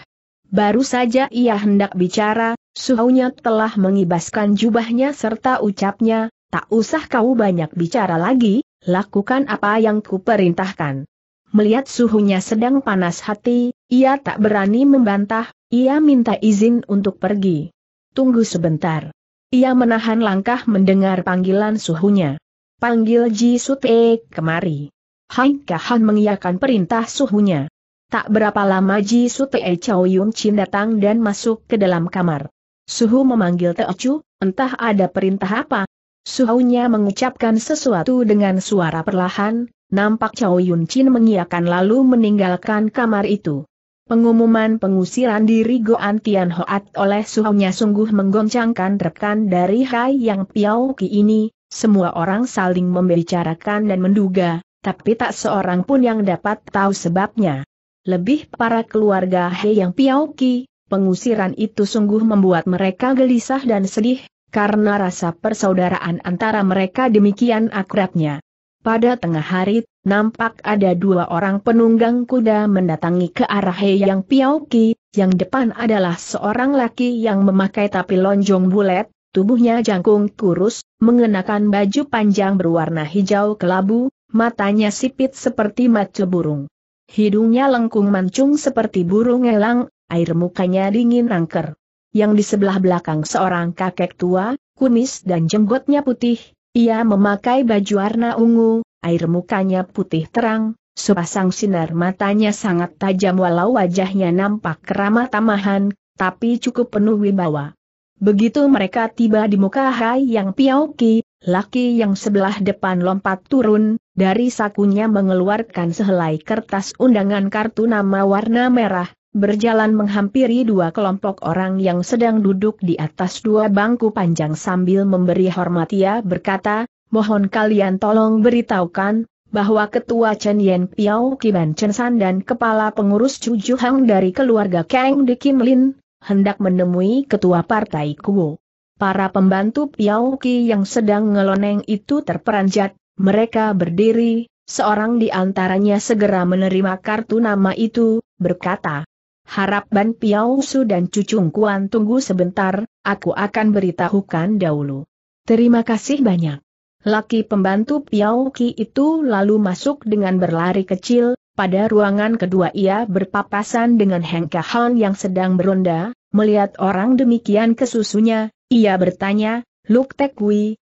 Baru saja ia hendak bicara, Suhaunya telah mengibaskan jubahnya serta ucapnya, tak usah kau banyak bicara lagi, lakukan apa yang kuperintahkan. Melihat suhunya sedang panas hati, ia tak berani membantah, ia minta izin untuk pergi. Tunggu sebentar. Ia menahan langkah mendengar panggilan suhunya. Panggil Ji Sute kemari. Hai Kahan mengiyakan perintah suhunya. Tak berapa lama Ji Sute Chow Yun Chin datang dan masuk ke dalam kamar. Suhu memanggil Teocu, entah ada perintah apa. Suhunya mengucapkan sesuatu dengan suara perlahan, nampak Chow Yun Chin mengiakan lalu meninggalkan kamar itu. Pengumuman pengusiran diri Goan Tian Hoat oleh suhunya sungguh menggoncangkan rekan dari Hai Yang Piao Ki ini, semua orang saling membicarakan dan menduga, tapi tak seorang pun yang dapat tahu sebabnya. Lebih para keluarga Hai Yang Piao Ki, pengusiran itu sungguh membuat mereka gelisah dan sedih, karena rasa persaudaraan antara mereka demikian akrabnya. Pada tengah hari, nampak ada dua orang penunggang kuda mendatangi ke arah Yang Piauki, yang depan adalah seorang laki yang memakai tapi lonjong bulat, tubuhnya jangkung kurus, mengenakan baju panjang berwarna hijau kelabu, matanya sipit seperti mata burung. Hidungnya lengkung mancung seperti burung elang, air mukanya dingin angker. Yang di sebelah belakang seorang kakek tua, kumis dan jenggotnya putih, ia memakai baju warna ungu, air mukanya putih terang, sepasang sinar matanya sangat tajam walau wajahnya nampak keramah tamahan, tapi cukup penuh wibawa. Begitu mereka tiba di muka Hai Yang Piauki, laki yang sebelah depan lompat turun, dari sakunya mengeluarkan sehelai kertas undangan kartu nama warna merah, berjalan menghampiri dua kelompok orang yang sedang duduk di atas dua bangku panjang sambil memberi hormat ia berkata, mohon kalian tolong beritahukan, bahwa Ketua Chen Yen Piao Kiban Chen San dan Kepala Pengurus Chu Ju Hang dari keluarga Kang de Kim Lin, hendak menemui Ketua Partai Kuo. Para pembantu Piao Ki yang sedang ngeloneng itu terperanjat, mereka berdiri, seorang di antaranya segera menerima kartu nama itu, berkata, Harap Ban Piao Su dan Cucung Kuan tunggu sebentar, aku akan beritahukan dahulu. Terima kasih banyak. Laki pembantu Piao Ki itu lalu masuk dengan berlari kecil, pada ruangan kedua ia berpapasan dengan Heng Kahan yang sedang beronda, melihat orang demikian kesusunya, ia bertanya, Luk Tek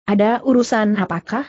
ada urusan apakah?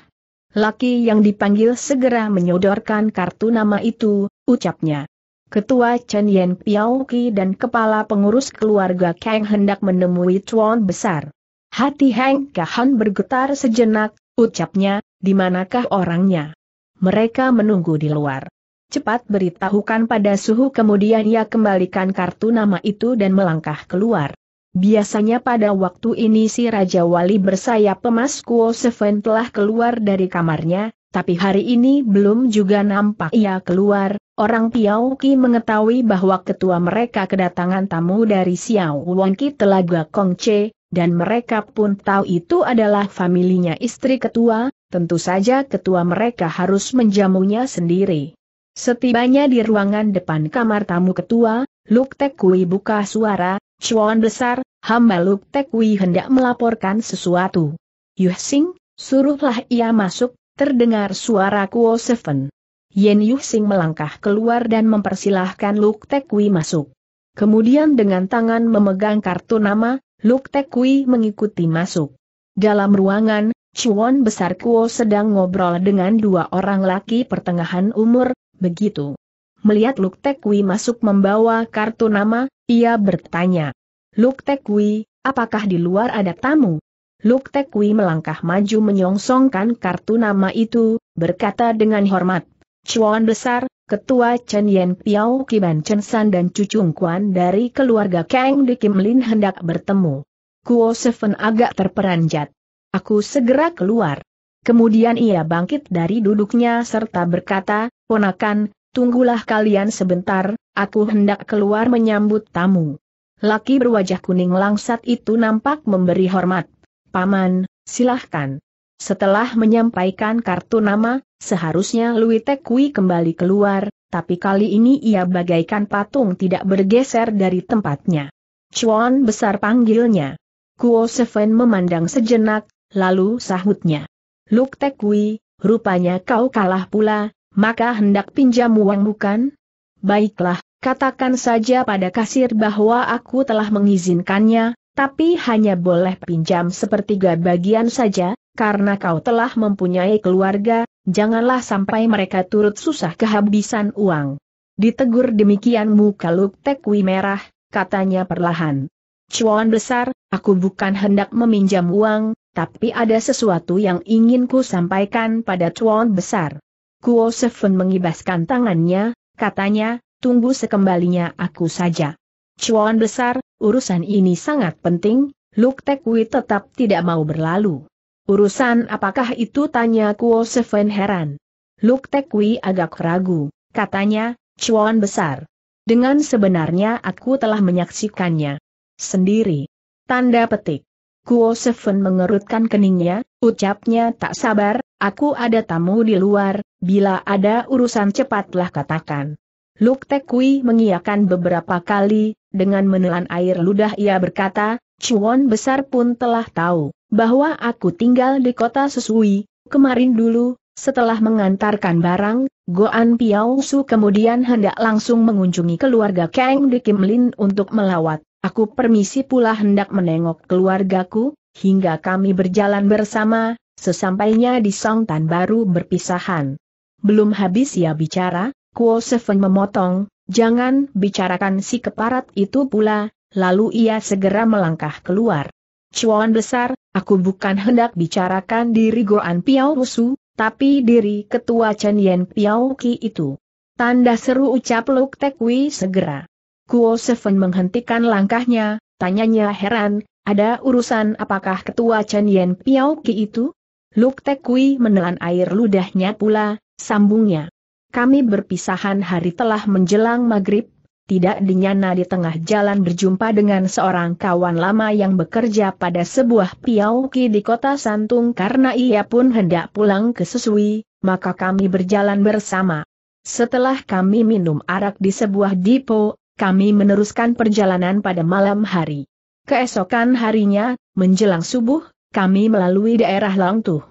Laki yang dipanggil segera menyodorkan kartu nama itu, ucapnya. Ketua Chen Yen Piaoki dan kepala pengurus keluarga Kang hendak menemui Chuan besar. Hati Heng Kahan bergetar sejenak, ucapnya, di manakah orangnya? Mereka menunggu di luar. Cepat beritahukan pada suhu kemudian ia kembalikan kartu nama itu dan melangkah keluar. Biasanya pada waktu ini si Raja Wali bersayap emas Kuo Seven telah keluar dari kamarnya, tapi hari ini belum juga nampak ia keluar, Orang Ki mengetahui bahwa ketua mereka kedatangan tamu dari Xiao Wangki Telaga Kongce, dan mereka pun tahu itu adalah familinya istri ketua, tentu saja ketua mereka harus menjamunya sendiri. Setibanya di ruangan depan kamar tamu ketua, Luk Tek buka suara, Chuan besar, hamba Luk Tek hendak melaporkan sesuatu. Yuh Sing, suruhlah ia masuk, terdengar suara Kuo Seven. Yen Yuxing melangkah keluar dan mempersilahkan Luk Tekui masuk. Kemudian dengan tangan memegang kartu nama, Luk Tekui mengikuti masuk. Dalam ruangan, Chuan Besar Kuo sedang ngobrol dengan dua orang laki pertengahan umur, begitu. Melihat Luk Tekui masuk membawa kartu nama, ia bertanya. Luk Tekui, apakah di luar ada tamu? Luk Tekui melangkah maju menyongsongkan kartu nama itu, berkata dengan hormat, Cuan Besar, Ketua Chen Yen Piao Kiban Chen San dan Cucung Kuan dari keluarga Kang di Kim Lin hendak bertemu. Kuo Seven agak terperanjat. Aku segera keluar. Kemudian ia bangkit dari duduknya serta berkata, Ponakan, tunggulah kalian sebentar, aku hendak keluar menyambut tamu. Laki berwajah kuning langsat itu nampak memberi hormat. Paman, silahkan. Setelah menyampaikan kartu nama, seharusnya Lui Tekui kembali keluar, tapi kali ini ia bagaikan patung tidak bergeser dari tempatnya. Chuan besar panggilnya. Kuo Seven memandang sejenak, lalu sahutnya. Luk Tekui, rupanya kau kalah pula, maka hendak pinjam uang bukan? Baiklah, katakan saja pada kasir bahwa aku telah mengizinkannya, tapi hanya boleh pinjam sepertiga bagian saja, karena kau telah mempunyai keluarga, janganlah sampai mereka turut susah kehabisan uang. Ditegur demikian muka Luk Tekwi merah, katanya perlahan. Cuan besar, aku bukan hendak meminjam uang, tapi ada sesuatu yang ingin ku sampaikan pada Cuan besar. Kuo Seven mengibaskan tangannya, katanya, tunggu sekembalinya aku saja. Cuan besar, urusan ini sangat penting, Luk Tekwi tetap tidak mau berlalu. Urusan apakah itu tanya Kuo Seven heran. Luk Tekwi agak ragu, katanya, cuan besar. Dengan sebenarnya aku telah menyaksikannya. Sendiri. Tanda petik. Kuo Seven mengerutkan keningnya, ucapnya tak sabar, aku ada tamu di luar, bila ada urusan cepatlah katakan. Luk Tekwi mengiakan beberapa kali, dengan menelan air ludah ia berkata, Chuan besar pun telah tahu bahwa aku tinggal di kota Susui, kemarin dulu, setelah mengantarkan barang, Goan Piao kemudian hendak langsung mengunjungi keluarga Kang di Kimlin untuk melawat. Aku permisi pula hendak menengok keluargaku, hingga kami berjalan bersama, sesampainya di Songtan baru berpisahan. Belum habis ya bicara, Kuo Seven memotong, jangan bicarakan si keparat itu pula, lalu ia segera melangkah keluar. Cuan besar, aku bukan hendak bicarakan diri Goan Piao Rusu, tapi diri ketua Chen Yen Piao Ki itu. Tanda seru ucap Luk Tek Wi segera. Kuo Seven menghentikan langkahnya, tanyanya heran, ada urusan apakah ketua Chen Yen Piao Ki itu? Luk Tek Kui menelan air ludahnya pula, sambungnya. Kami berpisahan hari telah menjelang maghrib, tidak dinyana di tengah jalan berjumpa dengan seorang kawan lama yang bekerja pada sebuah piauki di kota Santung karena ia pun hendak pulang ke Susui, maka kami berjalan bersama. Setelah kami minum arak di sebuah depo, kami meneruskan perjalanan pada malam hari. Keesokan harinya, menjelang subuh, kami melalui daerah Langtuh.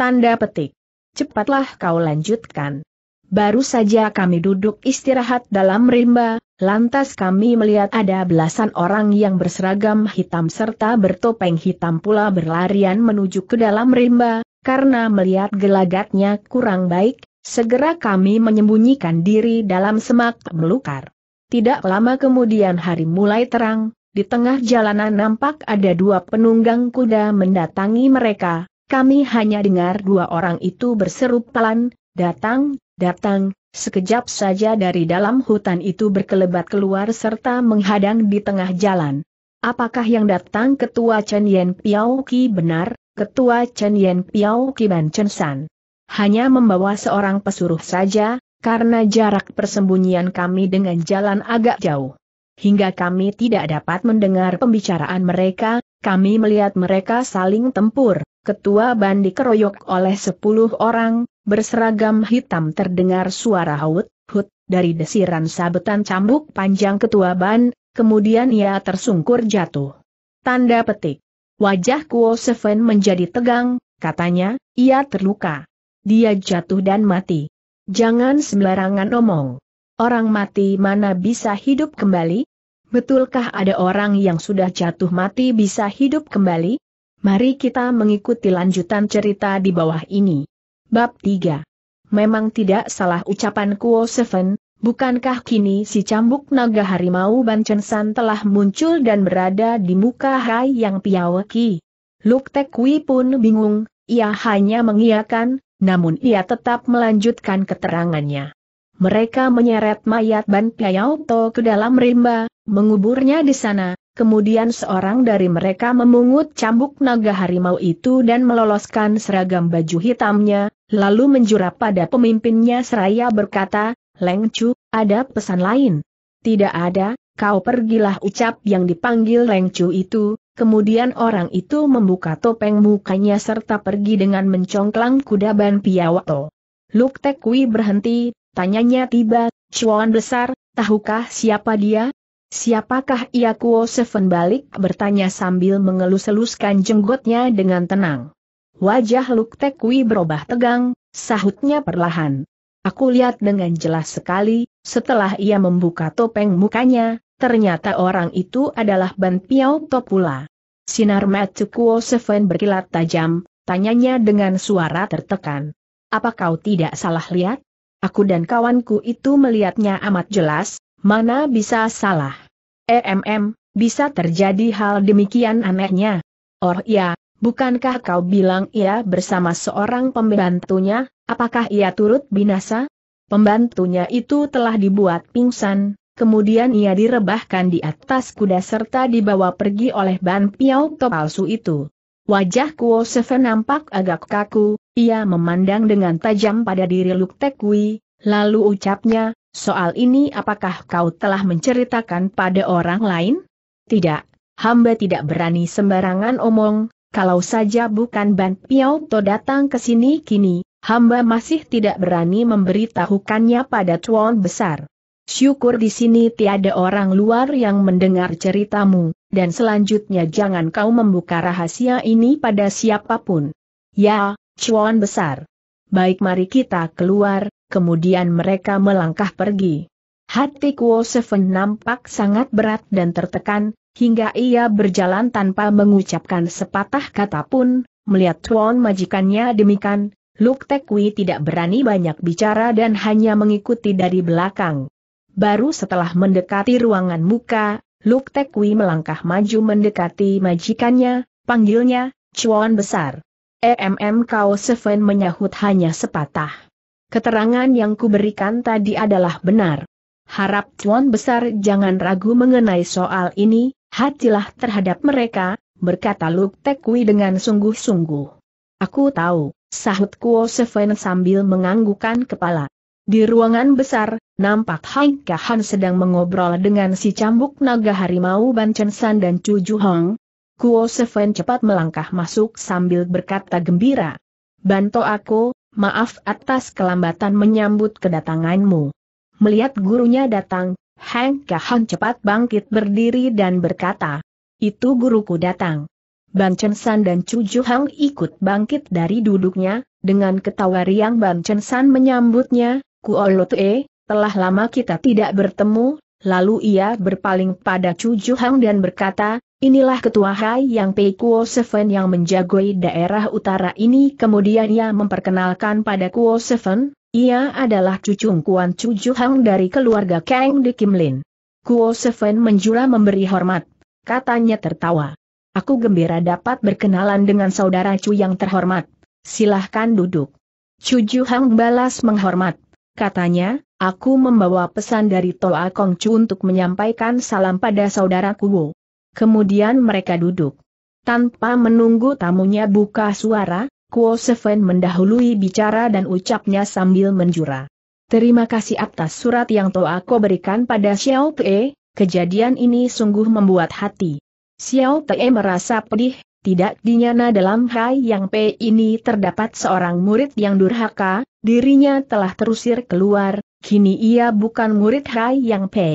Tanda petik. Cepatlah kau lanjutkan. Baru saja kami duduk istirahat dalam rimba, lantas kami melihat ada belasan orang yang berseragam hitam serta bertopeng hitam pula berlarian menuju ke dalam rimba, karena melihat gelagatnya kurang baik, segera kami menyembunyikan diri dalam semak melukar. Tidak lama kemudian hari mulai terang, di tengah jalanan nampak ada dua penunggang kuda mendatangi mereka, kami hanya dengar dua orang itu berseru pelan, datang, datang, sekejap saja dari dalam hutan itu berkelebat keluar serta menghadang di tengah jalan. Apakah yang datang ketua Chen Yen Piao Ki benar, ketua Chen Yen Piao Ki Ban Chen San? Hanya membawa seorang pesuruh saja, karena jarak persembunyian kami dengan jalan agak jauh. Hingga kami tidak dapat mendengar pembicaraan mereka, kami melihat mereka saling tempur. Ketua Ban dikeroyok oleh sepuluh orang, berseragam hitam terdengar suara haut, hut, dari desiran sabetan cambuk panjang ketua ban, kemudian ia tersungkur jatuh. Tanda petik. Wajah Kuo Seven menjadi tegang, katanya, ia terluka. Dia jatuh dan mati. Jangan sembarangan omong. Orang mati mana bisa hidup kembali? Betulkah ada orang yang sudah jatuh mati bisa hidup kembali? Mari kita mengikuti lanjutan cerita di bawah ini. Bab 3 Memang tidak salah ucapan Kuo Seven, bukankah kini si cambuk naga harimau San telah muncul dan berada di muka Hai Yang Piaweki? Luk Te Kui pun bingung, ia hanya mengiakan, namun ia tetap melanjutkan keterangannya. Mereka menyeret mayat Ban Piayauto ke dalam rimba, menguburnya di sana, Kemudian seorang dari mereka memungut cambuk naga harimau itu dan meloloskan seragam baju hitamnya, lalu menjura pada pemimpinnya seraya berkata, Leng Chu, ada pesan lain? Tidak ada, kau pergilah ucap yang dipanggil Leng Chu itu, kemudian orang itu membuka topeng mukanya serta pergi dengan mencongklang kuda ban piawato. Luk Tekwi berhenti, tanyanya tiba, Chuan besar, tahukah siapa dia? Siapakah ia Kuo Seven balik bertanya sambil mengelus-eluskan jenggotnya dengan tenang. Wajah Luk Tekwi berubah tegang, sahutnya perlahan. Aku lihat dengan jelas sekali, setelah ia membuka topeng mukanya, ternyata orang itu adalah Ban Piao Topula. Sinar mata Kuo Seven berkilat tajam, tanyanya dengan suara tertekan. Apa kau tidak salah lihat? Aku dan kawanku itu melihatnya amat jelas, Mana bisa salah? EMM, bisa terjadi hal demikian anehnya. Or oh ya, bukankah kau bilang ia bersama seorang pembantunya, apakah ia turut binasa? Pembantunya itu telah dibuat pingsan, kemudian ia direbahkan di atas kuda serta dibawa pergi oleh ban piau palsu itu. Wajah Kuo Seven nampak agak kaku, ia memandang dengan tajam pada diri Luk Tekui, lalu ucapnya, Soal ini apakah kau telah menceritakan pada orang lain? Tidak, hamba tidak berani sembarangan omong, kalau saja bukan Ban Piao To datang ke sini kini, hamba masih tidak berani memberitahukannya pada Tuan Besar. Syukur di sini tiada orang luar yang mendengar ceritamu, dan selanjutnya jangan kau membuka rahasia ini pada siapapun. Ya, Cuan Besar. Baik mari kita keluar, kemudian mereka melangkah pergi. Hati Kuo Seven nampak sangat berat dan tertekan, hingga ia berjalan tanpa mengucapkan sepatah kata pun, melihat Tuan majikannya demikian, Luk Tekwi tidak berani banyak bicara dan hanya mengikuti dari belakang. Baru setelah mendekati ruangan muka, Luk Tekwi melangkah maju mendekati majikannya, panggilnya, Chuan Besar. EMM Kau Seven menyahut hanya sepatah. Keterangan yang kuberikan tadi adalah benar. Harap Cuan Besar jangan ragu mengenai soal ini, hatilah terhadap mereka, berkata Luk Tekwi dengan sungguh-sungguh. Aku tahu, sahut Kuo Seven sambil menganggukkan kepala. Di ruangan besar, nampak Hang Kahan sedang mengobrol dengan si cambuk naga harimau Ban Chen San dan Chu Ju Hong. Kuo Seven cepat melangkah masuk sambil berkata gembira. Banto aku, Maaf atas kelambatan menyambut kedatanganmu. Melihat gurunya datang, Hang Kahan cepat bangkit berdiri dan berkata, Itu guruku datang. Ban Chen San dan Chu Hang ikut bangkit dari duduknya, dengan ketawa riang Ban Chen San menyambutnya, Kuo telah lama kita tidak bertemu, lalu ia berpaling pada Chu Hang dan berkata, Inilah ketua Hai Yang Pei Kuo Seven yang menjagoi daerah utara ini kemudian ia memperkenalkan pada Kuo Seven, ia adalah cucung Kuan Chu Hang dari keluarga Kang de Kimlin. Kuo Seven menjura memberi hormat, katanya tertawa. Aku gembira dapat berkenalan dengan saudara Chu yang terhormat. Silahkan duduk. Chu Hang balas menghormat. Katanya, aku membawa pesan dari Toa Kong Chu untuk menyampaikan salam pada saudara Kuo. Kemudian mereka duduk. Tanpa menunggu tamunya buka suara, Kuo Seven mendahului bicara dan ucapnya sambil menjura. Terima kasih atas surat yang Toa Ko berikan pada Xiao Te, kejadian ini sungguh membuat hati. Xiao Te merasa pedih, tidak dinyana dalam Hai Yang Pe ini terdapat seorang murid yang durhaka, dirinya telah terusir keluar, kini ia bukan murid Hai Yang Pe.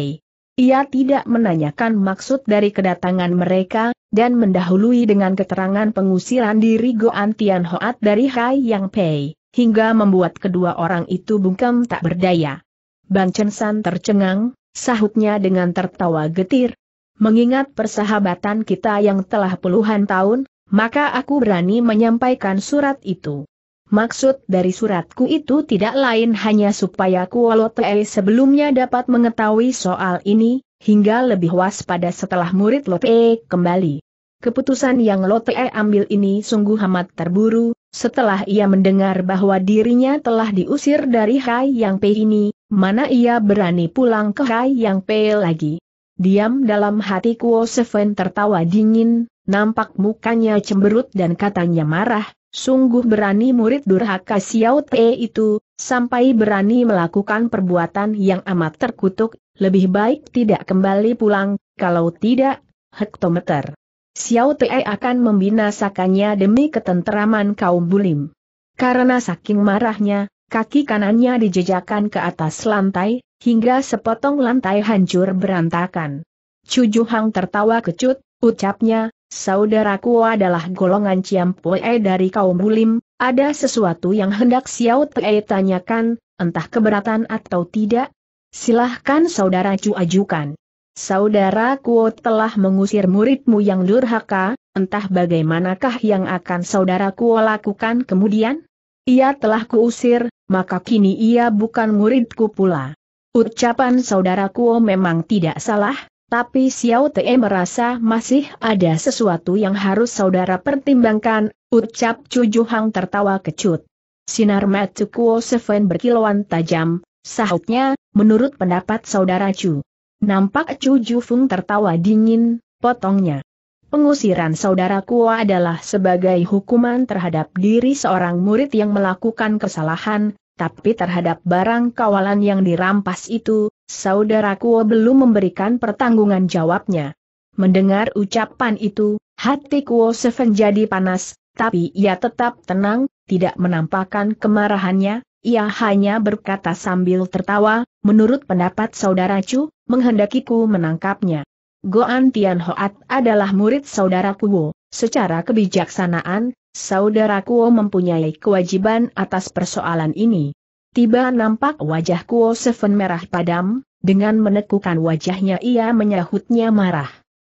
Ia tidak menanyakan maksud dari kedatangan mereka, dan mendahului dengan keterangan pengusiran diri Goan Tian Hoat dari Hai Yang Pei, hingga membuat kedua orang itu bungkam tak berdaya. Ban Chen San tercengang, sahutnya dengan tertawa getir. Mengingat persahabatan kita yang telah puluhan tahun, maka aku berani menyampaikan surat itu. Maksud dari suratku itu tidak lain hanya supaya Te sebelumnya dapat mengetahui soal ini, hingga lebih waspada setelah murid Lote kembali. Keputusan yang Lote ambil ini sungguh amat terburu, setelah ia mendengar bahwa dirinya telah diusir dari Hai Yang Pei ini, mana ia berani pulang ke Hai Yang Pei lagi. Diam dalam hati Kuo Seven tertawa dingin, nampak mukanya cemberut dan katanya marah, Sungguh berani murid durhaka Xiao Te itu, sampai berani melakukan perbuatan yang amat terkutuk, lebih baik tidak kembali pulang, kalau tidak, hektometer. Xiao Te akan membinasakannya demi ketenteraman kaum bulim. Karena saking marahnya, kaki kanannya dijejakan ke atas lantai, hingga sepotong lantai hancur berantakan. Chu Juhang tertawa kecut, ucapnya, Saudaraku adalah golongan Ciam Pue dari kaum Bulim, ada sesuatu yang hendak Xiao Tei tanyakan, entah keberatan atau tidak? Silahkan saudara Cu ajukan. Saudara Kuo telah mengusir muridmu yang durhaka, entah bagaimanakah yang akan saudara Kuo lakukan kemudian? Ia telah kuusir, maka kini ia bukan muridku pula. Ucapan saudara Kuo memang tidak salah, tapi Xiao Te merasa masih ada sesuatu yang harus saudara pertimbangkan, ucap Chu Juhang tertawa kecut. Sinar mata Kuo Seven berkilauan tajam, sahutnya, menurut pendapat saudara Chu. Nampak Chu Jufung tertawa dingin, potongnya. Pengusiran saudara Kuo adalah sebagai hukuman terhadap diri seorang murid yang melakukan kesalahan, tapi terhadap barang kawalan yang dirampas itu, saudaraku belum memberikan pertanggungan jawabnya. Mendengar ucapan itu, hati Kuo Seven jadi panas, tapi ia tetap tenang, tidak menampakkan kemarahannya, ia hanya berkata sambil tertawa, menurut pendapat saudara Chu, menghendakiku menangkapnya. Goan Tian Hoat adalah murid saudara Kuo, secara kebijaksanaan, Saudara Kuo mempunyai kewajiban atas persoalan ini. Tiba nampak wajah Kuo Seven merah padam, dengan menekukan wajahnya ia menyahutnya marah.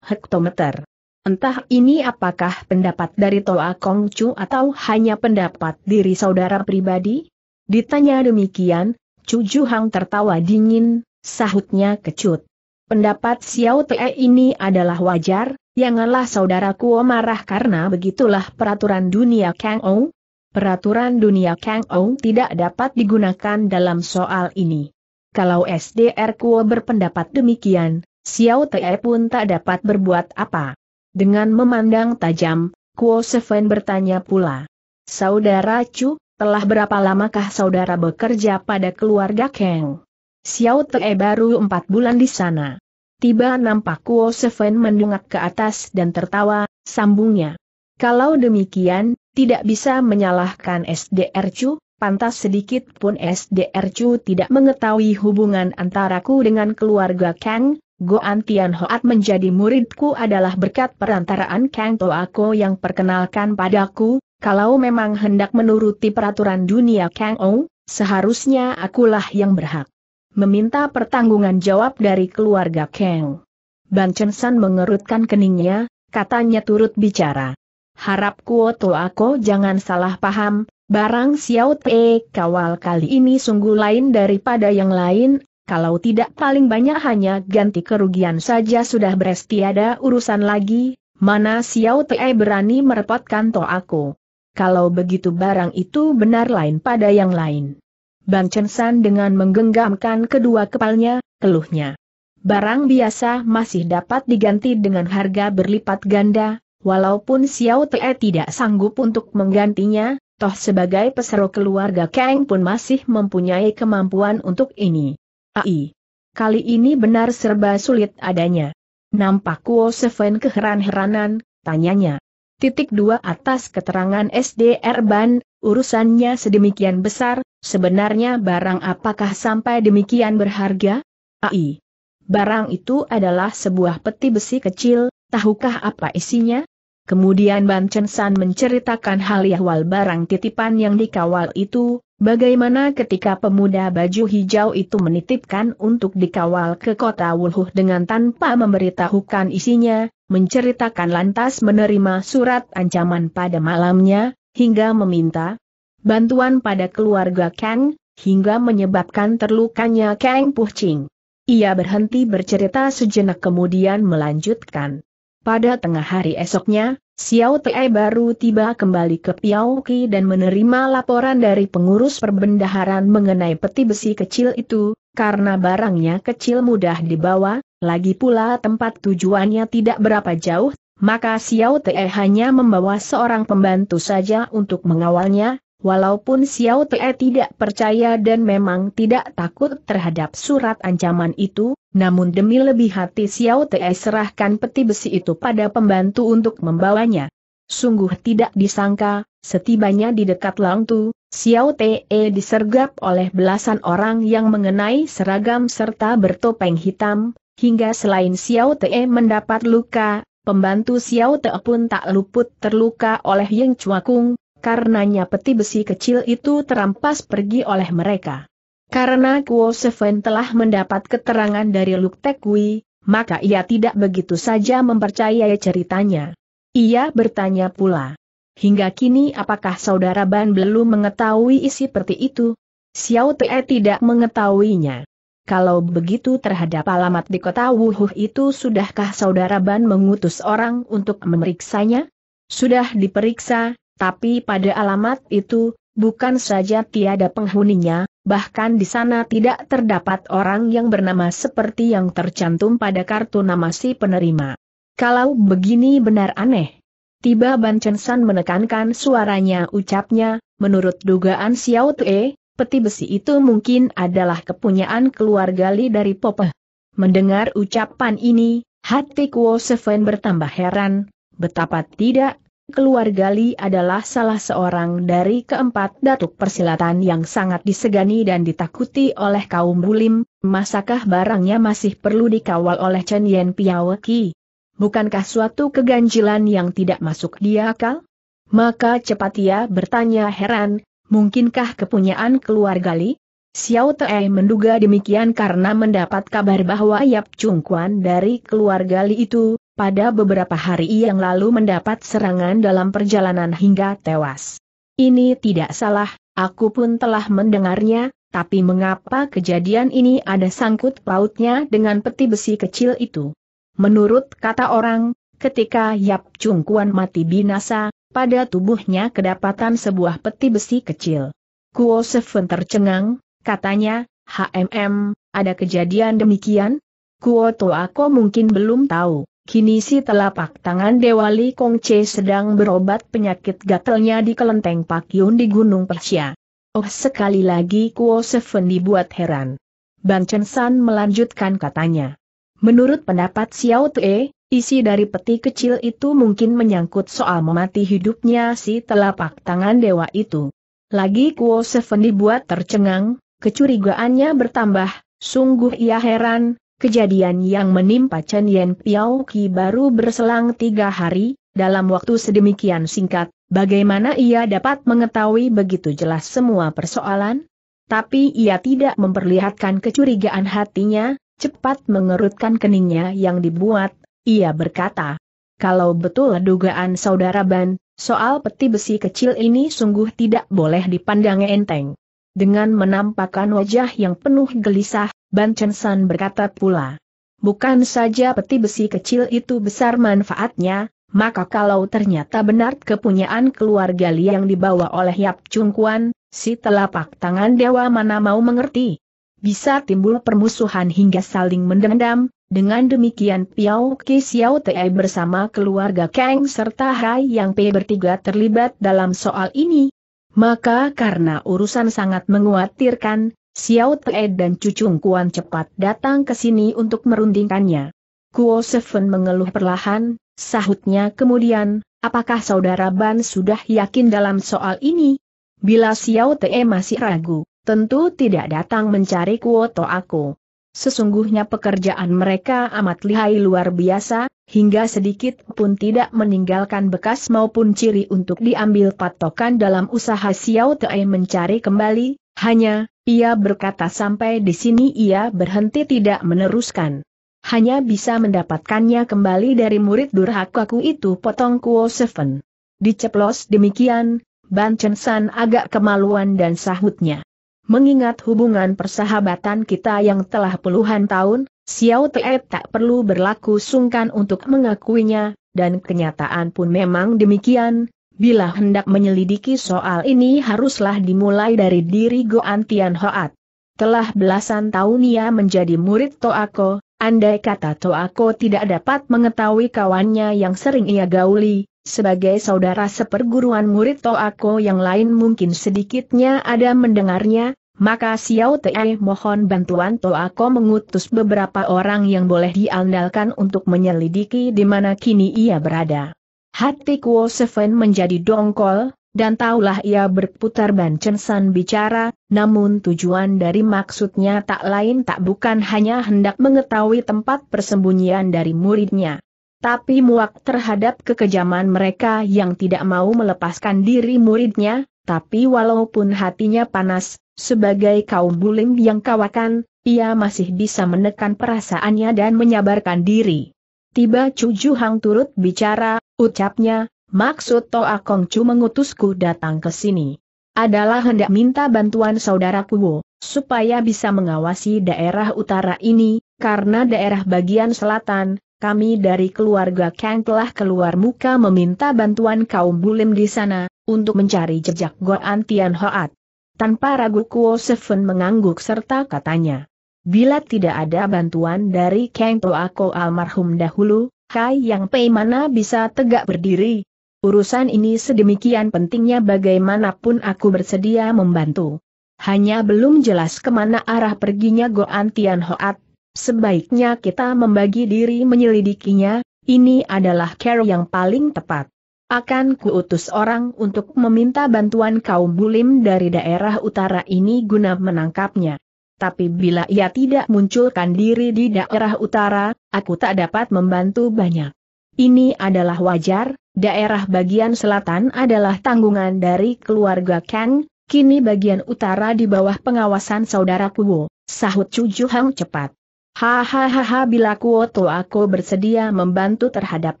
Hektometer. Entah ini apakah pendapat dari Toa Kong Chu atau hanya pendapat diri saudara pribadi? Ditanya demikian, Chu Ju Hang tertawa dingin, sahutnya kecut. Pendapat Xiao Te ini adalah wajar, Janganlah saudaraku marah karena begitulah peraturan dunia Kang Ou. Peraturan dunia Kang Ou tidak dapat digunakan dalam soal ini. Kalau SDR Kuo berpendapat demikian, Xiao Te pun tak dapat berbuat apa. Dengan memandang tajam, Kuo Seven bertanya pula. Saudara Chu, telah berapa lamakah saudara bekerja pada keluarga Kang? Xiao Te baru empat bulan di sana. Tiba nampak Kuo Seven mendungak ke atas dan tertawa, sambungnya. Kalau demikian, tidak bisa menyalahkan SDR Chu, pantas sedikit pun SDR Chu tidak mengetahui hubungan antaraku dengan keluarga Kang, Go Antian Hoat menjadi muridku adalah berkat perantaraan Kang Toako yang perkenalkan padaku, kalau memang hendak menuruti peraturan dunia Kang Ou, seharusnya akulah yang berhak meminta pertanggungan jawab dari keluarga Kang. Ban Chen San mengerutkan keningnya, katanya turut bicara. Harap Kuoto aku jangan salah paham, barang Xiao Te kawal kali ini sungguh lain daripada yang lain, kalau tidak paling banyak hanya ganti kerugian saja sudah beres tiada urusan lagi, mana Xiao Te berani merepotkan to aku. Kalau begitu barang itu benar lain pada yang lain. Bang Chen San dengan menggenggamkan kedua kepalnya, keluhnya. Barang biasa masih dapat diganti dengan harga berlipat ganda, walaupun Xiao Te tidak sanggup untuk menggantinya, toh sebagai pesero keluarga Kang pun masih mempunyai kemampuan untuk ini. AI. Kali ini benar serba sulit adanya. Nampak Kuo Seven keheran-heranan, tanyanya. Titik dua atas keterangan SDR Ban, urusannya sedemikian besar, Sebenarnya barang apakah sampai demikian berharga? Ai. Barang itu adalah sebuah peti besi kecil, tahukah apa isinya? Kemudian Ban Chen San menceritakan hal yahwal barang titipan yang dikawal itu, bagaimana ketika pemuda baju hijau itu menitipkan untuk dikawal ke kota Wulhuh dengan tanpa memberitahukan isinya, menceritakan lantas menerima surat ancaman pada malamnya, hingga meminta, bantuan pada keluarga Kang, hingga menyebabkan terlukanya Kang Puching. Ia berhenti bercerita sejenak kemudian melanjutkan. Pada tengah hari esoknya, Xiao Tai baru tiba kembali ke Ki dan menerima laporan dari pengurus perbendaharan mengenai peti besi kecil itu, karena barangnya kecil mudah dibawa, lagi pula tempat tujuannya tidak berapa jauh, maka Xiao Tai hanya membawa seorang pembantu saja untuk mengawalnya, Walaupun Xiao Te tidak percaya dan memang tidak takut terhadap surat ancaman itu, namun demi lebih hati Xiao Te serahkan peti besi itu pada pembantu untuk membawanya. Sungguh tidak disangka, setibanya di dekat Langtu, Xiao Te disergap oleh belasan orang yang mengenai seragam serta bertopeng hitam, hingga selain Xiao Te mendapat luka, pembantu Xiao Te pun tak luput terluka oleh Yang Chua Kung, Karenanya peti besi kecil itu terampas pergi oleh mereka. Karena Kuo Seven telah mendapat keterangan dari Luk Tekwi, maka ia tidak begitu saja mempercayai ceritanya. Ia bertanya pula, hingga kini apakah saudara Ban belum mengetahui isi peti itu? Xiao Te tidak mengetahuinya. Kalau begitu terhadap alamat di kota Wuhu itu sudahkah saudara Ban mengutus orang untuk memeriksanya? Sudah diperiksa, tapi pada alamat itu, bukan saja tiada penghuninya, bahkan di sana tidak terdapat orang yang bernama seperti yang tercantum pada kartu nama si penerima. Kalau begini benar aneh. Tiba Ban San menekankan suaranya ucapnya, menurut dugaan Xiao Tue, peti besi itu mungkin adalah kepunyaan keluarga Li dari Popeh. Mendengar ucapan ini, hati Kuo Seven bertambah heran, betapa tidak keluarga Li adalah salah seorang dari keempat datuk persilatan yang sangat disegani dan ditakuti oleh kaum bulim, masakah barangnya masih perlu dikawal oleh Chen Yen Ki? Bukankah suatu keganjilan yang tidak masuk di akal? Maka cepat ia bertanya heran, mungkinkah kepunyaan keluarga Li? Xiao Tei menduga demikian karena mendapat kabar bahwa Yap Chung Kuan dari keluarga Li itu, pada beberapa hari yang lalu mendapat serangan dalam perjalanan hingga tewas. Ini tidak salah, aku pun telah mendengarnya, tapi mengapa kejadian ini ada sangkut pautnya dengan peti besi kecil itu? Menurut kata orang, ketika Yap Chung Kuan mati binasa, pada tubuhnya kedapatan sebuah peti besi kecil. Kuo Seven tercengang, katanya, HMM, ada kejadian demikian? Kuo Toako mungkin belum tahu. Kini si telapak tangan Dewa Li Kong Che sedang berobat penyakit gatelnya di kelenteng Pak Yun di Gunung Persia. Oh sekali lagi Kuo Seven dibuat heran. Bang Chen San melanjutkan katanya. Menurut pendapat Xiao Tue, isi dari peti kecil itu mungkin menyangkut soal memati hidupnya si telapak tangan dewa itu. Lagi Kuo Seven dibuat tercengang, kecurigaannya bertambah, sungguh ia heran, Kejadian yang menimpa Chen Yen Piao Ki baru berselang tiga hari, dalam waktu sedemikian singkat, bagaimana ia dapat mengetahui begitu jelas semua persoalan? Tapi ia tidak memperlihatkan kecurigaan hatinya, cepat mengerutkan keningnya yang dibuat, ia berkata. Kalau betul dugaan saudara Ban, soal peti besi kecil ini sungguh tidak boleh dipandang enteng. Dengan menampakkan wajah yang penuh gelisah, Ban Chen San berkata pula. Bukan saja peti besi kecil itu besar manfaatnya, maka kalau ternyata benar kepunyaan keluarga Li yang dibawa oleh Yap Chung Kuan, si telapak tangan dewa mana mau mengerti. Bisa timbul permusuhan hingga saling mendendam, dengan demikian Piao Ki Xiao Te bersama keluarga Kang serta Hai Yang Pei bertiga terlibat dalam soal ini, maka karena urusan sangat menguatirkan, Xiao Te dan Cucung Kuan cepat datang ke sini untuk merundingkannya. Kuo Seven mengeluh perlahan, sahutnya kemudian, apakah saudara Ban sudah yakin dalam soal ini? Bila Xiao Te masih ragu, tentu tidak datang mencari kuoto aku. Sesungguhnya pekerjaan mereka amat lihai luar biasa, hingga sedikit pun tidak meninggalkan bekas maupun ciri untuk diambil patokan dalam usaha Xiao Tai mencari kembali, hanya, ia berkata sampai di sini ia berhenti tidak meneruskan. Hanya bisa mendapatkannya kembali dari murid durhakaku itu potong Kuo Seven. Diceplos demikian, Ban Chen San agak kemaluan dan sahutnya. Mengingat hubungan persahabatan kita yang telah puluhan tahun, Xiao Te tak perlu berlaku sungkan untuk mengakuinya, dan kenyataan pun memang demikian. Bila hendak menyelidiki soal ini haruslah dimulai dari diri Goan Tian Hoat. Telah belasan tahun ia menjadi murid Toako, andai kata Toako tidak dapat mengetahui kawannya yang sering ia gauli, sebagai saudara seperguruan murid Toako yang lain mungkin sedikitnya ada mendengarnya, maka Xiao Te mohon bantuan Toako mengutus beberapa orang yang boleh diandalkan untuk menyelidiki di mana kini ia berada. Hati Kuo Seven menjadi dongkol, dan taulah ia berputar bancensan bicara, namun tujuan dari maksudnya tak lain tak bukan hanya hendak mengetahui tempat persembunyian dari muridnya tapi muak terhadap kekejaman mereka yang tidak mau melepaskan diri muridnya, tapi walaupun hatinya panas, sebagai kaum bulim yang kawakan, ia masih bisa menekan perasaannya dan menyabarkan diri. Tiba Cuju Hang turut bicara, ucapnya, maksud Toa Chu mengutusku datang ke sini. Adalah hendak minta bantuan saudaraku Kuo, supaya bisa mengawasi daerah utara ini, karena daerah bagian selatan, kami dari keluarga Kang telah keluar muka meminta bantuan kaum bulim di sana, untuk mencari jejak Goan Tian Hoat. Tanpa ragu Kuo Seven mengangguk serta katanya, Bila tidak ada bantuan dari Kang Toa Ko almarhum dahulu, Kai Yang Pei mana bisa tegak berdiri? Urusan ini sedemikian pentingnya bagaimanapun aku bersedia membantu. Hanya belum jelas kemana arah perginya Goan Tian Hoat, Sebaiknya kita membagi diri menyelidikinya, ini adalah care yang paling tepat. Akan kuutus orang untuk meminta bantuan kaum bulim dari daerah utara ini guna menangkapnya. Tapi bila ia tidak munculkan diri di daerah utara, aku tak dapat membantu banyak. Ini adalah wajar, daerah bagian selatan adalah tanggungan dari keluarga Kang, kini bagian utara di bawah pengawasan saudara Kuo, sahut Chu Hang cepat. Hahaha bila kuoto aku bersedia membantu terhadap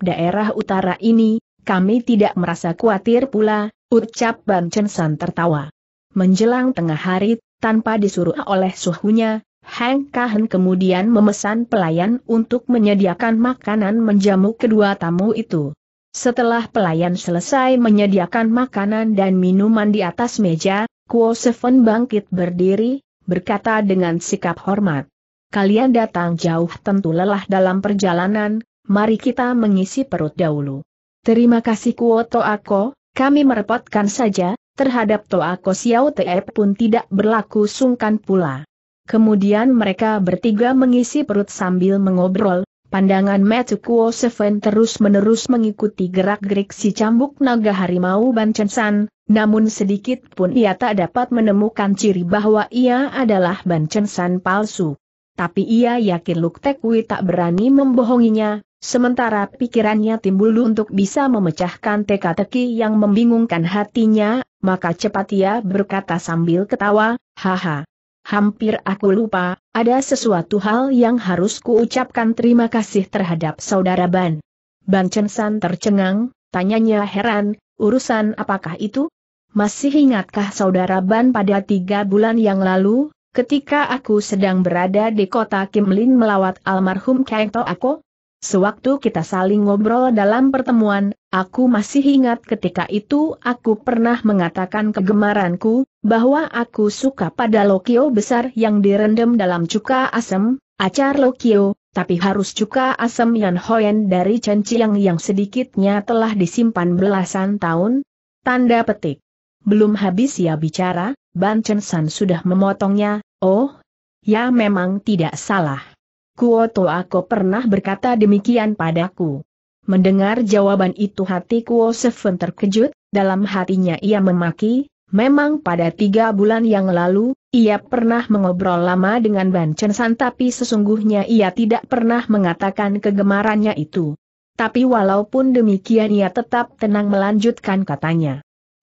daerah utara ini, kami tidak merasa khawatir pula, ucap Ban San tertawa. Menjelang tengah hari, tanpa disuruh oleh suhunya, Heng Kahen kemudian memesan pelayan untuk menyediakan makanan menjamu kedua tamu itu. Setelah pelayan selesai menyediakan makanan dan minuman di atas meja, Kuo Seven bangkit berdiri, berkata dengan sikap hormat kalian datang jauh tentu lelah dalam perjalanan, mari kita mengisi perut dahulu. Terima kasih Kuoto Ako, kami merepotkan saja, terhadap Toako Xiao Te pun tidak berlaku sungkan pula. Kemudian mereka bertiga mengisi perut sambil mengobrol, Pandangan Matthew Kuo Seven terus-menerus mengikuti gerak-gerik si cambuk naga harimau San, namun sedikit pun ia tak dapat menemukan ciri bahwa ia adalah San palsu tapi ia yakin Luk Tekwi tak berani membohonginya, sementara pikirannya timbul untuk bisa memecahkan teka-teki yang membingungkan hatinya, maka cepat ia berkata sambil ketawa, haha. Hampir aku lupa, ada sesuatu hal yang harus kuucapkan terima kasih terhadap saudara Ban. Ban San tercengang, tanyanya heran, urusan apakah itu? Masih ingatkah saudara Ban pada tiga bulan yang lalu, ketika aku sedang berada di kota Kimlin melawat almarhum Kang To Ako? Sewaktu kita saling ngobrol dalam pertemuan, aku masih ingat ketika itu aku pernah mengatakan kegemaranku, bahwa aku suka pada lokio besar yang direndam dalam cuka asem, acar lokio, tapi harus cuka asem Yan Hoen dari Chen Chiang yang sedikitnya telah disimpan belasan tahun? Tanda petik. Belum habis ia bicara, Ban Chen San sudah memotongnya, Oh, ya memang tidak salah. Kuoto aku pernah berkata demikian padaku. Mendengar jawaban itu hati Kuo Seven terkejut, dalam hatinya ia memaki, memang pada tiga bulan yang lalu, ia pernah mengobrol lama dengan Ban Chen San tapi sesungguhnya ia tidak pernah mengatakan kegemarannya itu. Tapi walaupun demikian ia tetap tenang melanjutkan katanya.